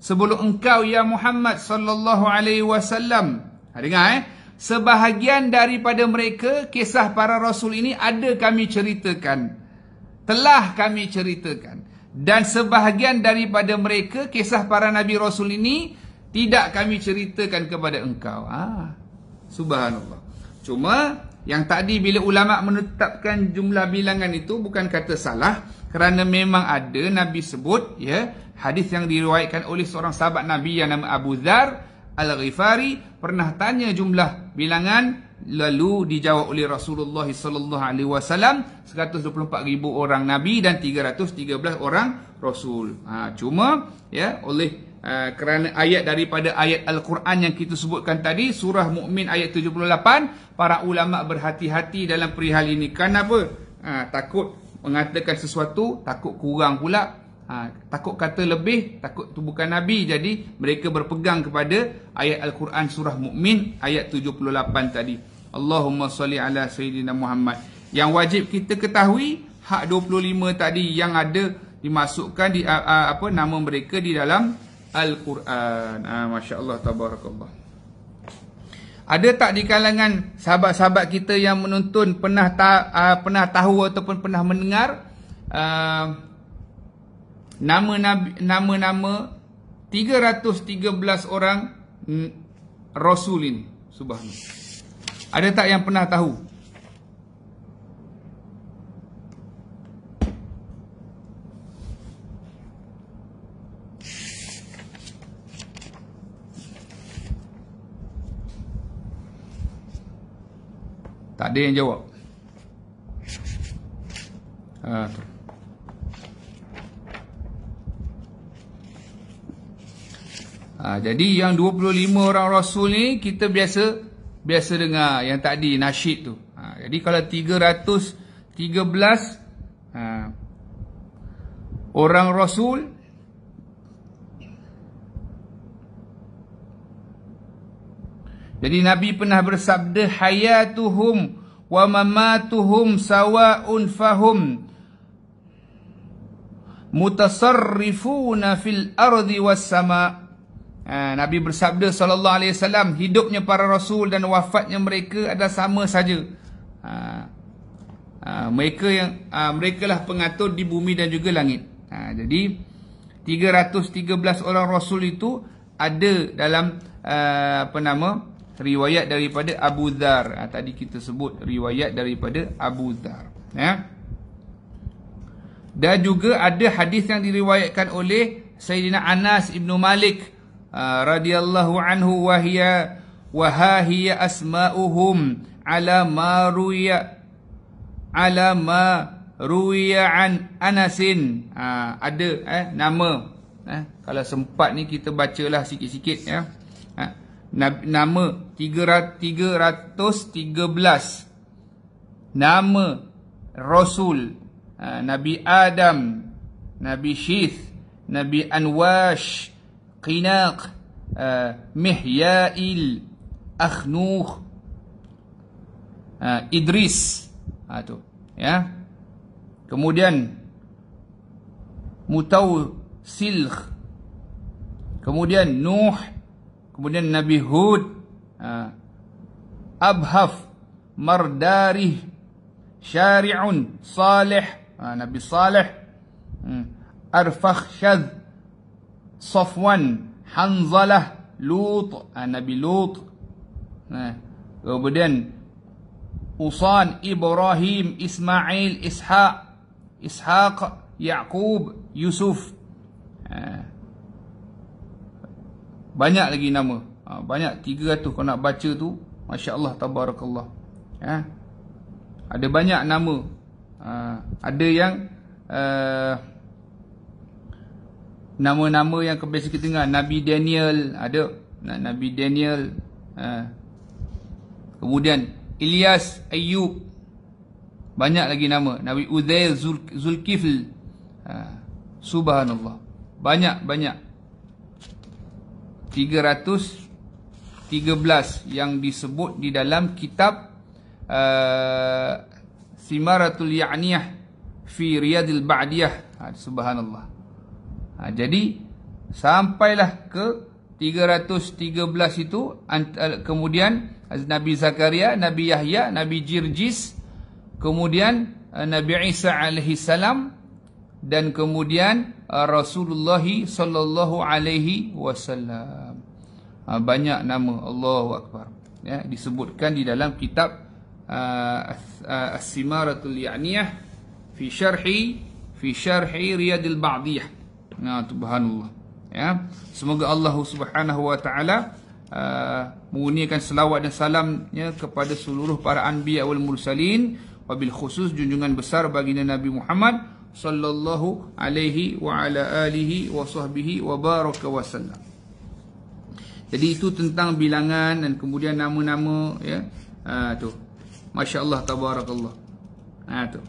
sebelum engkau ya Muhammad sallallahu alaihi wasallam ha, dengar eh sebahagian daripada mereka kisah para rasul ini ada kami ceritakan telah kami ceritakan dan sebahagian daripada mereka kisah para nabi rasul ini tidak kami ceritakan kepada engkau ha subhanallah cuma yang tadi bila ulama menetapkan jumlah bilangan itu bukan kata salah kerana memang ada Nabi sebut ya hadis yang diriwayatkan oleh seorang sahabat Nabi yang nama Abu Dhar Al-Ghifari pernah tanya jumlah bilangan lalu dijawab oleh Rasulullah sallallahu alaihi wasallam 124000 orang nabi dan 313 orang rasul. Ha, cuma ya oleh Ah, kerana ayat daripada ayat Al-Quran yang kita sebutkan tadi Surah Mukmin ayat 78 Para ulama' berhati-hati dalam perihal ini Kenapa? Ha, ah, takut mengatakan sesuatu Takut kurang pula ha, Takut kata lebih Takut itu bukan Nabi Jadi mereka berpegang kepada Ayat Al-Quran Surah Mukmin ayat 78 tadi Allahumma salli ala Sayyidina Muhammad Yang wajib kita ketahui Hak 25 tadi yang ada dimasukkan di apa nama mereka di dalam Al-Quran. Ah, Masya Allah, Tabarakallah. Ada tak di kalangan sahabat-sahabat kita yang menonton pernah ta, uh, pernah tahu ataupun pernah mendengar ah, nama-nama uh, 313 orang mm, Rasulin Subhanallah. Ada tak yang pernah tahu? ada yang jawab ha, tu. Ha, jadi yang 25 orang rasul ni kita biasa biasa dengar yang tadi nasyid tu ha, jadi kalau 313 ha, orang rasul jadi nabi pernah bersabda hayatuhum wa mamatuhum sawa'un fahum mutasarrifuna fil ardi was sama ha, Nabi bersabda sallallahu alaihi wasallam hidupnya para rasul dan wafatnya mereka adalah sama saja ha, ha, mereka yang ha, mereka lah pengatur di bumi dan juga langit ha, jadi 313 orang rasul itu ada dalam uh, apa nama riwayat daripada Abu Dhar ha, tadi kita sebut riwayat daripada Abu Dhar ya dan juga ada hadis yang diriwayatkan oleh Sayyidina Anas Ibn Malik ha, radhiyallahu anhu wahia wahahiya ha asma'uhum ala ma ruya ala ma ruya an anasin ha, ada eh, nama eh, kalau sempat ni kita bacalah sikit-sikit ya -sikit, eh nama 313 nama rasul ha, nabi adam nabi syith nabi anwash qinaq ha, mihyail akhnuh ha, idris ha tu ya kemudian mutawsilh kemudian nuh Kemudian Nabi Hud Abhaf Mardari Syari'un Salih Nabi Salih Arfakhshad Safwan Hanzalah Lut Nabi Lut Kemudian Usan Ibrahim Ismail Ishaq Ishaq Yaqub Yusuf banyak lagi nama ha, banyak 300 kau nak baca tu masya-Allah tabarakallah ha? ada banyak nama ha, ada yang eh, nama-nama uh, yang kebiasa kita dengar Nabi Daniel ada Nabi Daniel ha. kemudian Ilyas Ayub banyak lagi nama Nabi Uzair Zul Zulkifl ha. subhanallah banyak-banyak 313 yang disebut di dalam kitab uh, Simaratul Ya'niyah fi Riyadil Ba'diyah. Ha, subhanallah. Ha, jadi sampailah ke 313 itu uh, kemudian Nabi Zakaria, Nabi Yahya, Nabi Jirjis, kemudian uh, Nabi Isa alaihi salam dan kemudian uh, Rasulullah sallallahu alaihi wasallam. Uh, banyak nama Allahu akbar ya disebutkan di dalam kitab uh, uh, As-Simaratul Ya'niyah fi syarhi fi syarhi Riyadil Ba'diyah. Nah, subhanallah. Ya. Semoga Allah Subhanahu wa taala Uh, mengurniakan selawat dan salamnya kepada seluruh para anbiya wal mursalin wabil khusus junjungan besar bagi Nabi Muhammad sallallahu alaihi wa ala alihi wa sahbihi wa baraka wasallam. Jadi itu tentang bilangan dan kemudian nama-nama ya. Ha tu. Masya-Allah tabarakallah. Ha tu.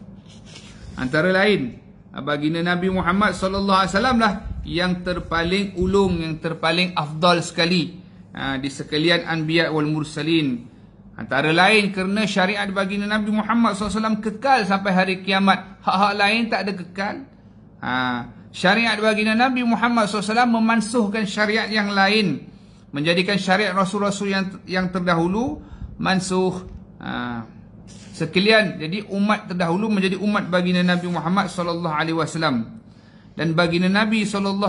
Antara lain baginda Nabi Muhammad sallallahu alaihi wasallam lah yang terpaling ulung yang terpaling afdal sekali ha, di sekalian anbiya wal mursalin. Antara lain kerana syariat baginda Nabi Muhammad SAW kekal sampai hari kiamat. Hak-hak lain tak ada kekal. Ha. Syariat baginda Nabi Muhammad SAW memansuhkan syariat yang lain. Menjadikan syariat Rasul-Rasul yang yang terdahulu mansuh. Ha. Sekalian, jadi umat terdahulu menjadi umat bagi Nabi Muhammad SAW. Dan bagi Nabi SAW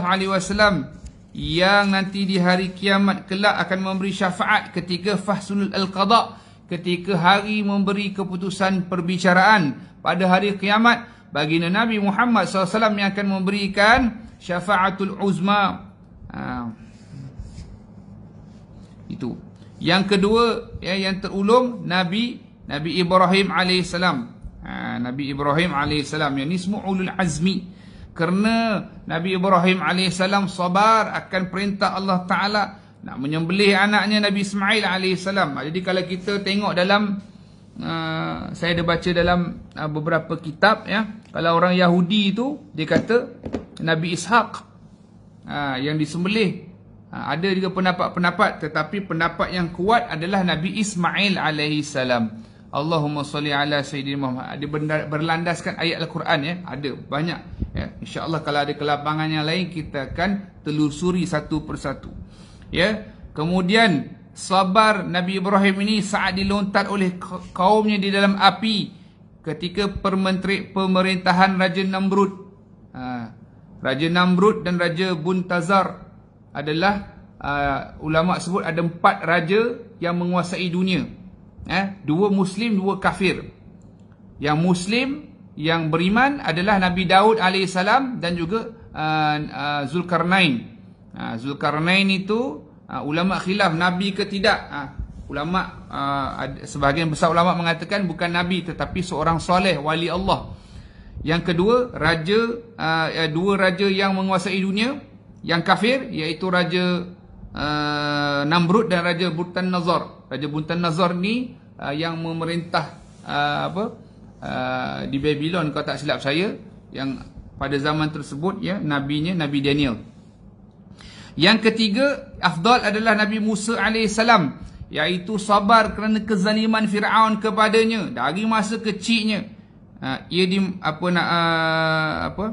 yang nanti di hari kiamat kelak akan memberi syafaat ketika fahsunul al-qada ketika hari memberi keputusan perbicaraan pada hari kiamat bagi Nabi Muhammad SAW yang akan memberikan syafaatul uzma ha. itu yang kedua ya, yang terulung Nabi Nabi Ibrahim AS ha, Nabi Ibrahim AS yang ni ulul azmi kerana Nabi Ibrahim AS sabar akan perintah Allah Ta'ala nak menyembelih anaknya Nabi Ismail AS. Jadi kalau kita tengok dalam, uh, saya ada baca dalam uh, beberapa kitab, ya, kalau orang Yahudi itu, dia kata Nabi Ishaq uh, yang disembelih. ada juga pendapat-pendapat, tetapi pendapat yang kuat adalah Nabi Ismail AS. Allahumma salli ala Sayyidina Muhammad. Ada berlandaskan ayat Al-Quran ya. Ada banyak. Ya. InsyaAllah kalau ada kelapangan yang lain, kita akan telusuri satu persatu. Ya. Kemudian, sabar Nabi Ibrahim ini saat dilontar oleh kaumnya di dalam api. Ketika permenteri pemerintahan Raja Namrud. Ha. Raja Namrud dan Raja Buntazar adalah uh, ulama sebut ada empat raja yang menguasai dunia eh, dua muslim dua kafir yang muslim yang beriman adalah Nabi Daud AS dan juga uh, uh, Zulkarnain uh, Zulkarnain itu uh, ulama khilaf Nabi ke tidak uh, ulama uh, sebahagian besar ulama mengatakan bukan Nabi tetapi seorang soleh wali Allah yang kedua raja uh, eh, dua raja yang menguasai dunia yang kafir iaitu raja uh, Namrud dan raja Butan Nazar Raja Buntan Nazar ni uh, yang memerintah uh, apa uh, di Babylon kalau tak silap saya yang pada zaman tersebut ya nabinya Nabi Daniel. Yang ketiga afdal adalah Nabi Musa alaihissalam iaitu sabar kerana kezaliman Firaun kepadanya dari masa kecilnya. Uh, ia di apa nak uh, apa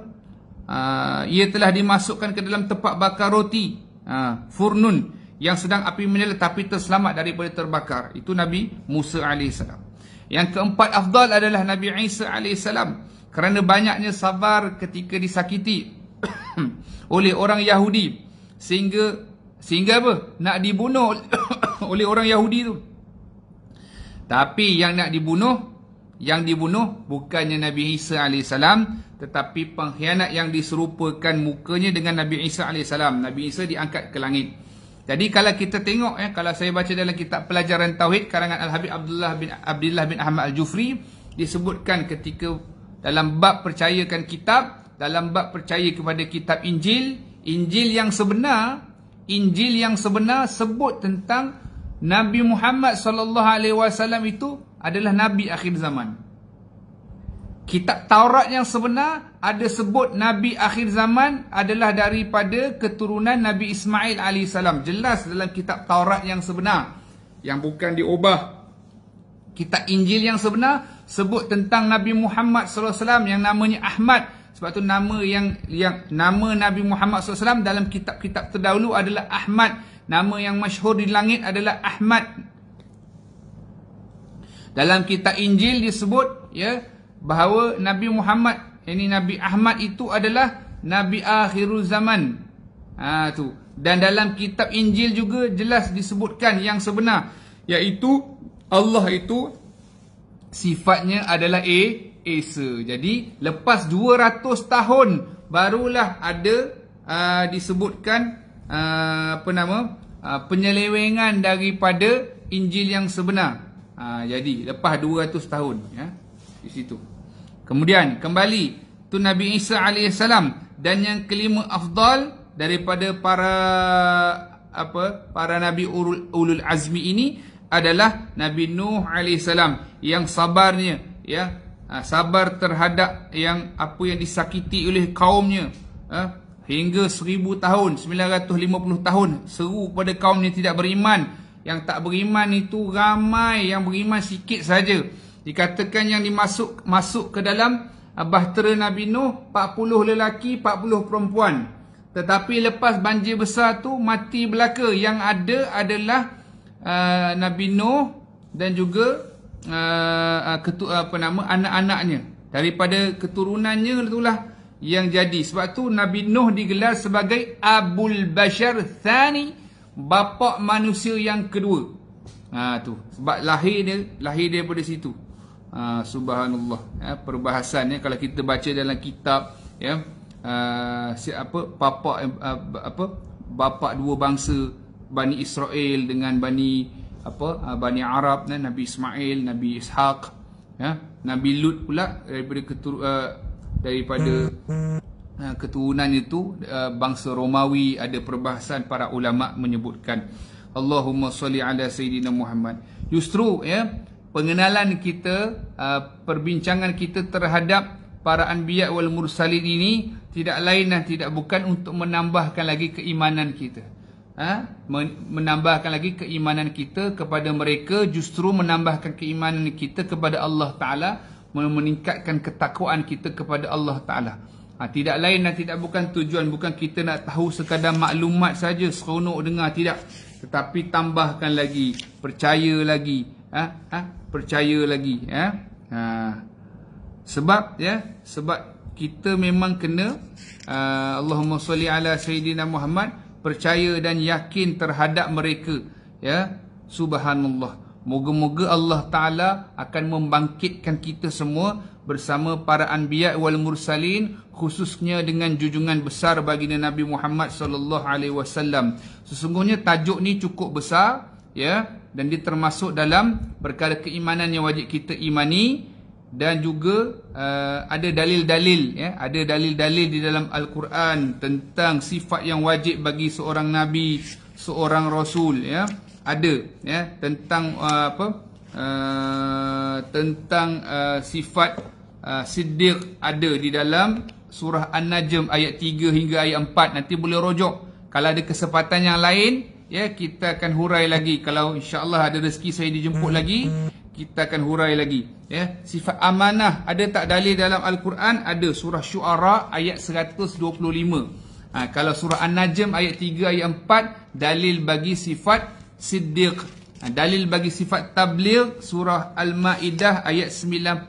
uh, ia telah dimasukkan ke dalam tempat bakar roti. Uh, furnun yang sedang api menyala tapi terselamat daripada terbakar itu Nabi Musa AS yang keempat afdal adalah Nabi Isa AS kerana banyaknya sabar ketika disakiti oleh orang Yahudi sehingga sehingga apa? nak dibunuh oleh orang Yahudi tu tapi yang nak dibunuh yang dibunuh bukannya Nabi Isa AS tetapi pengkhianat yang diserupakan mukanya dengan Nabi Isa AS Nabi Isa diangkat ke langit jadi kalau kita tengok eh kalau saya baca dalam kitab pelajaran tauhid karangan Al Habib Abdullah bin Abdullah bin Ahmad Al Jufri disebutkan ketika dalam bab percayakan kitab, dalam bab percaya kepada kitab Injil, Injil yang sebenar, Injil yang sebenar sebut tentang Nabi Muhammad sallallahu alaihi wasallam itu adalah nabi akhir zaman. Kitab Taurat yang sebenar ada sebut Nabi akhir zaman adalah daripada keturunan Nabi Ismail AS. Jelas dalam kitab Taurat yang sebenar. Yang bukan diubah. Kitab Injil yang sebenar sebut tentang Nabi Muhammad SAW yang namanya Ahmad. Sebab tu nama yang yang nama Nabi Muhammad SAW dalam kitab-kitab terdahulu adalah Ahmad. Nama yang masyhur di langit adalah Ahmad. Dalam kitab Injil disebut ya bahawa Nabi Muhammad ini Nabi Ahmad itu adalah Nabi akhirul zaman. Ha tu. Dan dalam kitab Injil juga jelas disebutkan yang sebenar iaitu Allah itu sifatnya adalah A, e, Esa. Jadi lepas 200 tahun barulah ada aa, ha, disebutkan aa, ha, apa nama aa, ha, penyelewengan daripada Injil yang sebenar. Ha, jadi lepas 200 tahun ya di situ. Kemudian kembali tu Nabi Isa alaihissalam dan yang kelima afdal daripada para apa para nabi ulul, ulul azmi ini adalah Nabi Nuh alaihissalam yang sabarnya ya ha, sabar terhadap yang apa yang disakiti oleh kaumnya eh, hingga seribu tahun 950 tahun seru pada kaumnya tidak beriman yang tak beriman itu ramai yang beriman sikit saja Dikatakan yang dimasuk masuk ke dalam ah, bahtera Nabi Nuh 40 lelaki 40 perempuan. Tetapi lepas banjir besar tu mati belaka yang ada adalah uh, Nabi Nuh dan juga uh, ketu, apa nama anak-anaknya. Daripada keturunannya itulah yang jadi. Sebab tu Nabi Nuh digelar sebagai Abul Bashar Thani bapak manusia yang kedua. Ha tu. Sebab lahir dia lahir dia daripada situ. Ha, subhanallah. Ya, perbahasan ya, kalau kita baca dalam kitab ya uh, si papa apa bapa ah, dua bangsa Bani Israel dengan Bani apa Bani Arab ya, Nabi Ismail, Nabi Ishaq ya, Nabi Lut pula daripada ketur, uh, daripada uh, keturunan itu uh, bangsa Romawi ada perbahasan para ulama menyebutkan Allahumma salli ala sayidina Muhammad. Justru ya pengenalan kita uh, perbincangan kita terhadap para anbiya wal mursalin ini tidak lain dan tidak bukan untuk menambahkan lagi keimanan kita ha? menambahkan lagi keimanan kita kepada mereka justru menambahkan keimanan kita kepada Allah taala meningkatkan ketakwaan kita kepada Allah taala Ha, tidak lain dan tidak bukan tujuan bukan kita nak tahu sekadar maklumat saja seronok dengar tidak tetapi tambahkan lagi percaya lagi ha, ha, percaya lagi ya. Ha. Sebab ya, sebab kita memang kena ha, Allahumma salli ala sayyidina Muhammad percaya dan yakin terhadap mereka ya. Subhanallah. Moga-moga Allah Taala akan membangkitkan kita semua bersama para anbiya wal mursalin khususnya dengan jujungan besar baginda Nabi Muhammad sallallahu alaihi wasallam. Sesungguhnya tajuk ni cukup besar ya dan dia termasuk dalam perkara keimanan yang wajib kita imani dan juga uh, ada dalil-dalil ya ada dalil-dalil di dalam al-Quran tentang sifat yang wajib bagi seorang nabi seorang rasul ya ada ya tentang uh, apa uh, tentang uh, sifat uh, siddiq ada di dalam surah an-najm ayat 3 hingga ayat 4 nanti boleh rojok kalau ada kesempatan yang lain ya kita akan hurai lagi kalau Insya Allah ada rezeki saya dijemput lagi kita akan hurai lagi ya sifat amanah ada tak dalil dalam al-Quran ada surah syuara ayat 125 ha, kalau surah an-najm ayat 3 ayat 4 dalil bagi sifat siddiq ha, dalil bagi sifat tabligh surah al-maidah ayat 99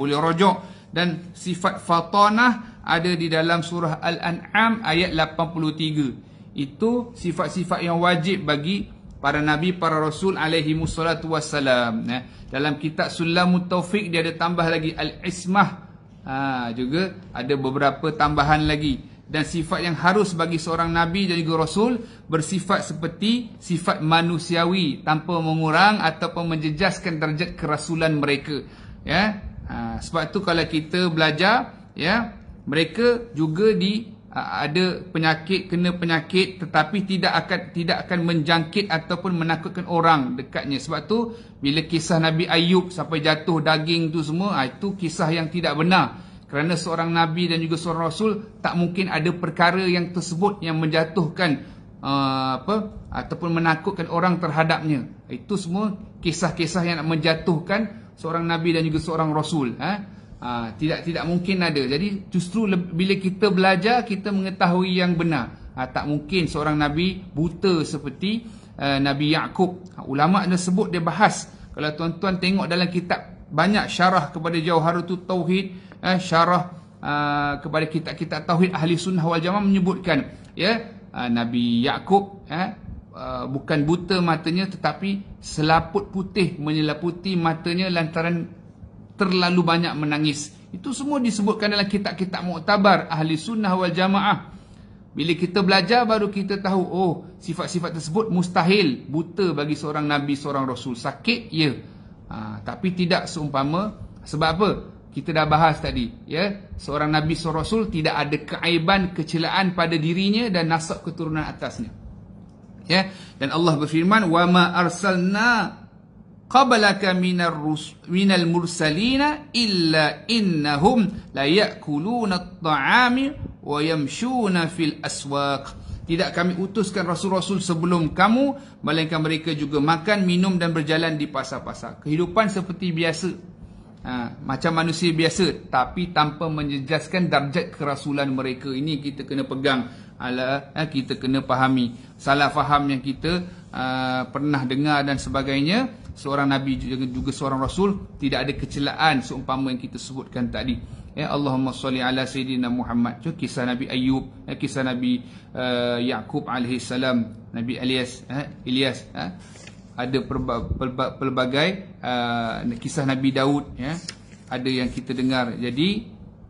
boleh rojok dan sifat fatanah ada di dalam surah al-an'am ayat 83 itu sifat-sifat yang wajib bagi para nabi para rasul alaihi musallatu wassalam ya dalam kitab sulamut taufik dia ada tambah lagi al ismah ha, juga ada beberapa tambahan lagi dan sifat yang harus bagi seorang nabi dan juga rasul bersifat seperti sifat manusiawi tanpa mengurang ataupun menjejaskan darjat kerasulan mereka ya ha, sebab tu kalau kita belajar ya mereka juga di ada penyakit kena penyakit tetapi tidak akan tidak akan menjangkit ataupun menakutkan orang dekatnya sebab tu bila kisah Nabi Ayub sampai jatuh daging tu semua ah, itu kisah yang tidak benar kerana seorang nabi dan juga seorang rasul tak mungkin ada perkara yang tersebut yang menjatuhkan uh, apa ataupun menakutkan orang terhadapnya itu semua kisah-kisah yang nak menjatuhkan seorang nabi dan juga seorang rasul ha Ha, tidak tidak mungkin ada. Jadi justru bila kita belajar kita mengetahui yang benar. Ha, tak mungkin seorang nabi buta seperti uh, Nabi Yakub. Ha, ah, Ulama dah sebut dia bahas. Kalau tuan-tuan tengok dalam kitab banyak syarah kepada Jauharatul Tauhid, eh, syarah uh, kepada kitab-kitab tauhid ahli sunnah wal jamaah menyebutkan ya uh, Nabi Yakub eh, Uh, bukan buta matanya tetapi selaput putih menyelaputi matanya lantaran terlalu banyak menangis. Itu semua disebutkan dalam kitab-kitab muktabar ahli sunnah wal jamaah. Bila kita belajar baru kita tahu oh sifat-sifat tersebut mustahil buta bagi seorang nabi seorang rasul sakit ya. Ha, tapi tidak seumpama sebab apa? Kita dah bahas tadi ya. Seorang nabi seorang rasul tidak ada keaiban kecelaan pada dirinya dan nasab keturunan atasnya. Ya. Dan Allah berfirman wa ma arsalna qablaka minal mursalina illa innahum la yakuluna at'ami wa yamshuna fil aswaq tidak kami utuskan rasul-rasul sebelum kamu melainkan mereka juga makan minum dan berjalan di pasar-pasar kehidupan seperti biasa ha, macam manusia biasa tapi tanpa menjejaskan darjat kerasulan mereka ini kita kena pegang ala ha, kita kena fahami salah faham yang kita ha, pernah dengar dan sebagainya seorang nabi juga, juga seorang rasul tidak ada kecelaan seumpama yang kita sebutkan tadi ya Allahumma salli ala sayidina Muhammad tu kisah nabi Ayub ya, kisah nabi uh, Yaqub alaihi salam nabi Elias ya, Elias ya. ada perba, pelbagai uh, kisah nabi Daud ya ada yang kita dengar jadi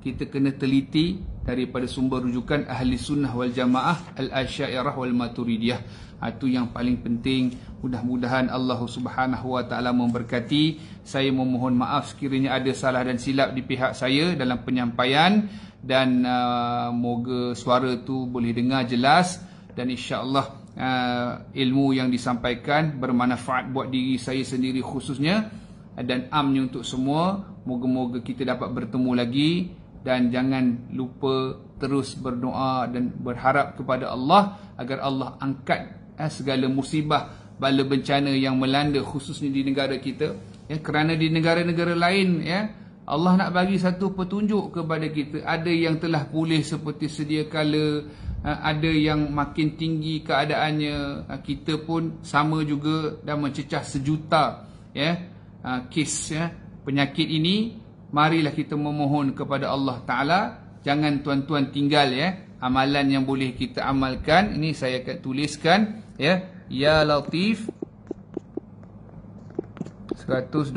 kita kena teliti daripada sumber rujukan ahli sunnah wal jamaah al-asy'ariyah wal maturidiyah ha, Itu yang paling penting Mudah-mudahan Allah subhanahu wa ta'ala memberkati Saya memohon maaf sekiranya ada salah dan silap di pihak saya dalam penyampaian Dan uh, moga suara tu boleh dengar jelas Dan insyaAllah uh, ilmu yang disampaikan bermanfaat buat diri saya sendiri khususnya dan amnya untuk semua moga-moga kita dapat bertemu lagi dan jangan lupa terus berdoa dan berharap kepada Allah agar Allah angkat eh, segala musibah bala bencana yang melanda khususnya di negara kita ya eh, kerana di negara-negara lain ya eh, Allah nak bagi satu petunjuk kepada kita ada yang telah pulih seperti sedia kala eh, ada yang makin tinggi keadaannya eh, kita pun sama juga dan mencecah sejuta ya eh, kes ya penyakit ini marilah kita memohon kepada Allah taala jangan tuan-tuan tinggal ya amalan yang boleh kita amalkan ini saya akan tuliskan ya ya latif 129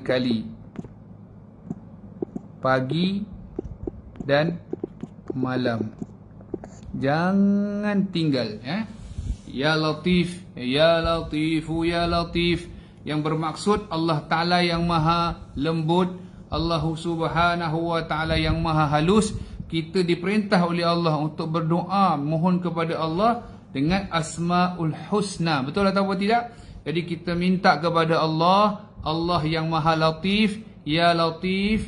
kali pagi dan malam jangan tinggal ya ya latif ya Latif ya latif yang bermaksud Allah taala yang maha lembut Allah subhanahu wa taala yang maha halus kita diperintah oleh Allah untuk berdoa mohon kepada Allah dengan asmaul husna betul atau tidak jadi kita minta kepada Allah Allah yang maha latif ya latif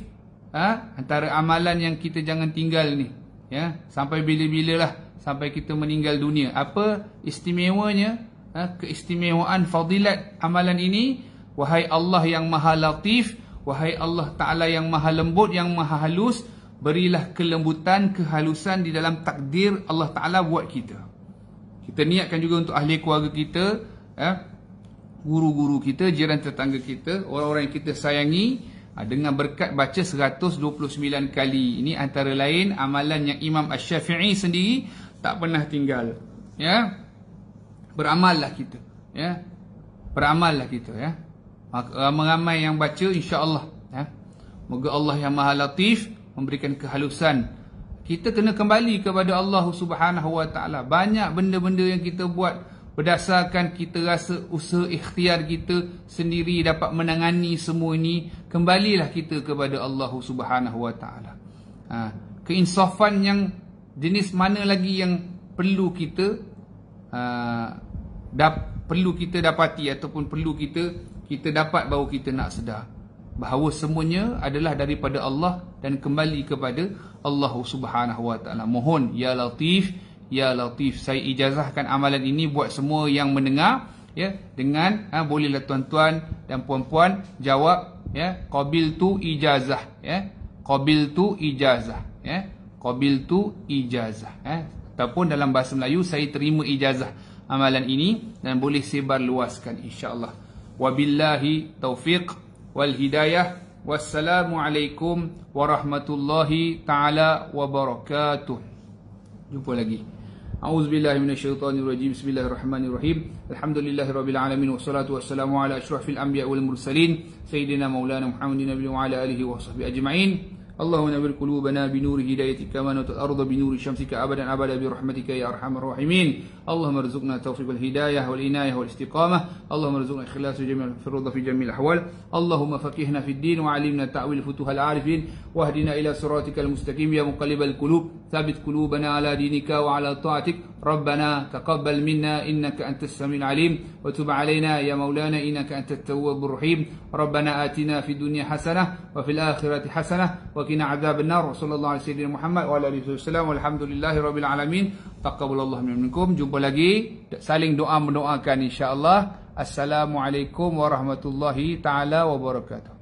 ha? antara amalan yang kita jangan tinggal ni ya sampai bila-bilalah sampai kita meninggal dunia apa istimewanya ha? keistimewaan fadilat amalan ini wahai Allah yang maha latif wahai Allah taala yang maha lembut yang maha halus berilah kelembutan, kehalusan di dalam takdir Allah Ta'ala buat kita. Kita niatkan juga untuk ahli keluarga kita, ya, guru-guru kita, jiran tetangga kita, orang-orang yang kita sayangi ha, dengan berkat baca 129 kali. Ini antara lain amalan yang Imam Ash-Syafi'i sendiri tak pernah tinggal. Ya, Beramallah kita. Ya, Beramallah kita. Ya, ha, Ramai-ramai yang baca insyaAllah. Ya, moga Allah yang maha latif memberikan kehalusan kita kena kembali kepada Allah Subhanahu Wa Taala banyak benda-benda yang kita buat berdasarkan kita rasa usaha ikhtiar kita sendiri dapat menangani semua ini kembalilah kita kepada Allah Subhanahu Wa Taala ha, keinsafan yang jenis mana lagi yang perlu kita ha, dap, perlu kita dapati ataupun perlu kita kita dapat bahawa kita nak sedar bahawa semuanya adalah daripada Allah dan kembali kepada Allah Subhanahu Wa Taala. Mohon ya Latif, ya Latif, saya ijazahkan amalan ini buat semua yang mendengar ya dengan ha, bolehlah tuan-tuan dan puan-puan jawab ya qabil tu ijazah ya qabil tu ijazah ya qabil tu ijazah ya ataupun dalam bahasa Melayu saya terima ijazah amalan ini dan boleh sebar luaskan insya-Allah wabillahi taufik wal hidayah. Wassalamualaikum warahmatullahi taala wabarakatuh. Jumpa lagi. A'udzubillahi minasyaitonirrajim. Bismillahirrahmanirrahim. Alhamdulillahirabbil alamin wassalatu wassalamu ala asyrafil anbiya'i wal mursalin sayyidina maulana Muhammadin wa ala alihi wa sahbihi ajma'in. اللهم نور قلوبنا بنور هدايتك ونور الأرض بنور شمسك أبدا أبدا برحمتك يا أرحم الراحمين اللهم ارزقنا توفيق الهداية والإناية والاستقامة اللهم ارزقنا إخلاص جميع في الرضا في جميع الأحوال اللهم فقهنا في الدين وعلمنا تأويل فتوح العارفين واهدنا إلى صراطك المستقيم يا مقلب القلوب ثابت قلوبنا على دينك وعلى طاعتك ربنا تقبل منا إنك أنت السميع العليم وتب علينا يا مولانا إنك أنت التواب الرحيم ربنا آتنا في الدنيا حسنة وفي الآخرة حسنة وكنا qina azab an-nar sallallahu alaihi wasallam Muhammad wa alihi wasallam walhamdulillahi rabbil alamin taqabbalallahu minkum jumpa lagi saling doa mendoakan insyaallah assalamualaikum warahmatullahi taala wabarakatuh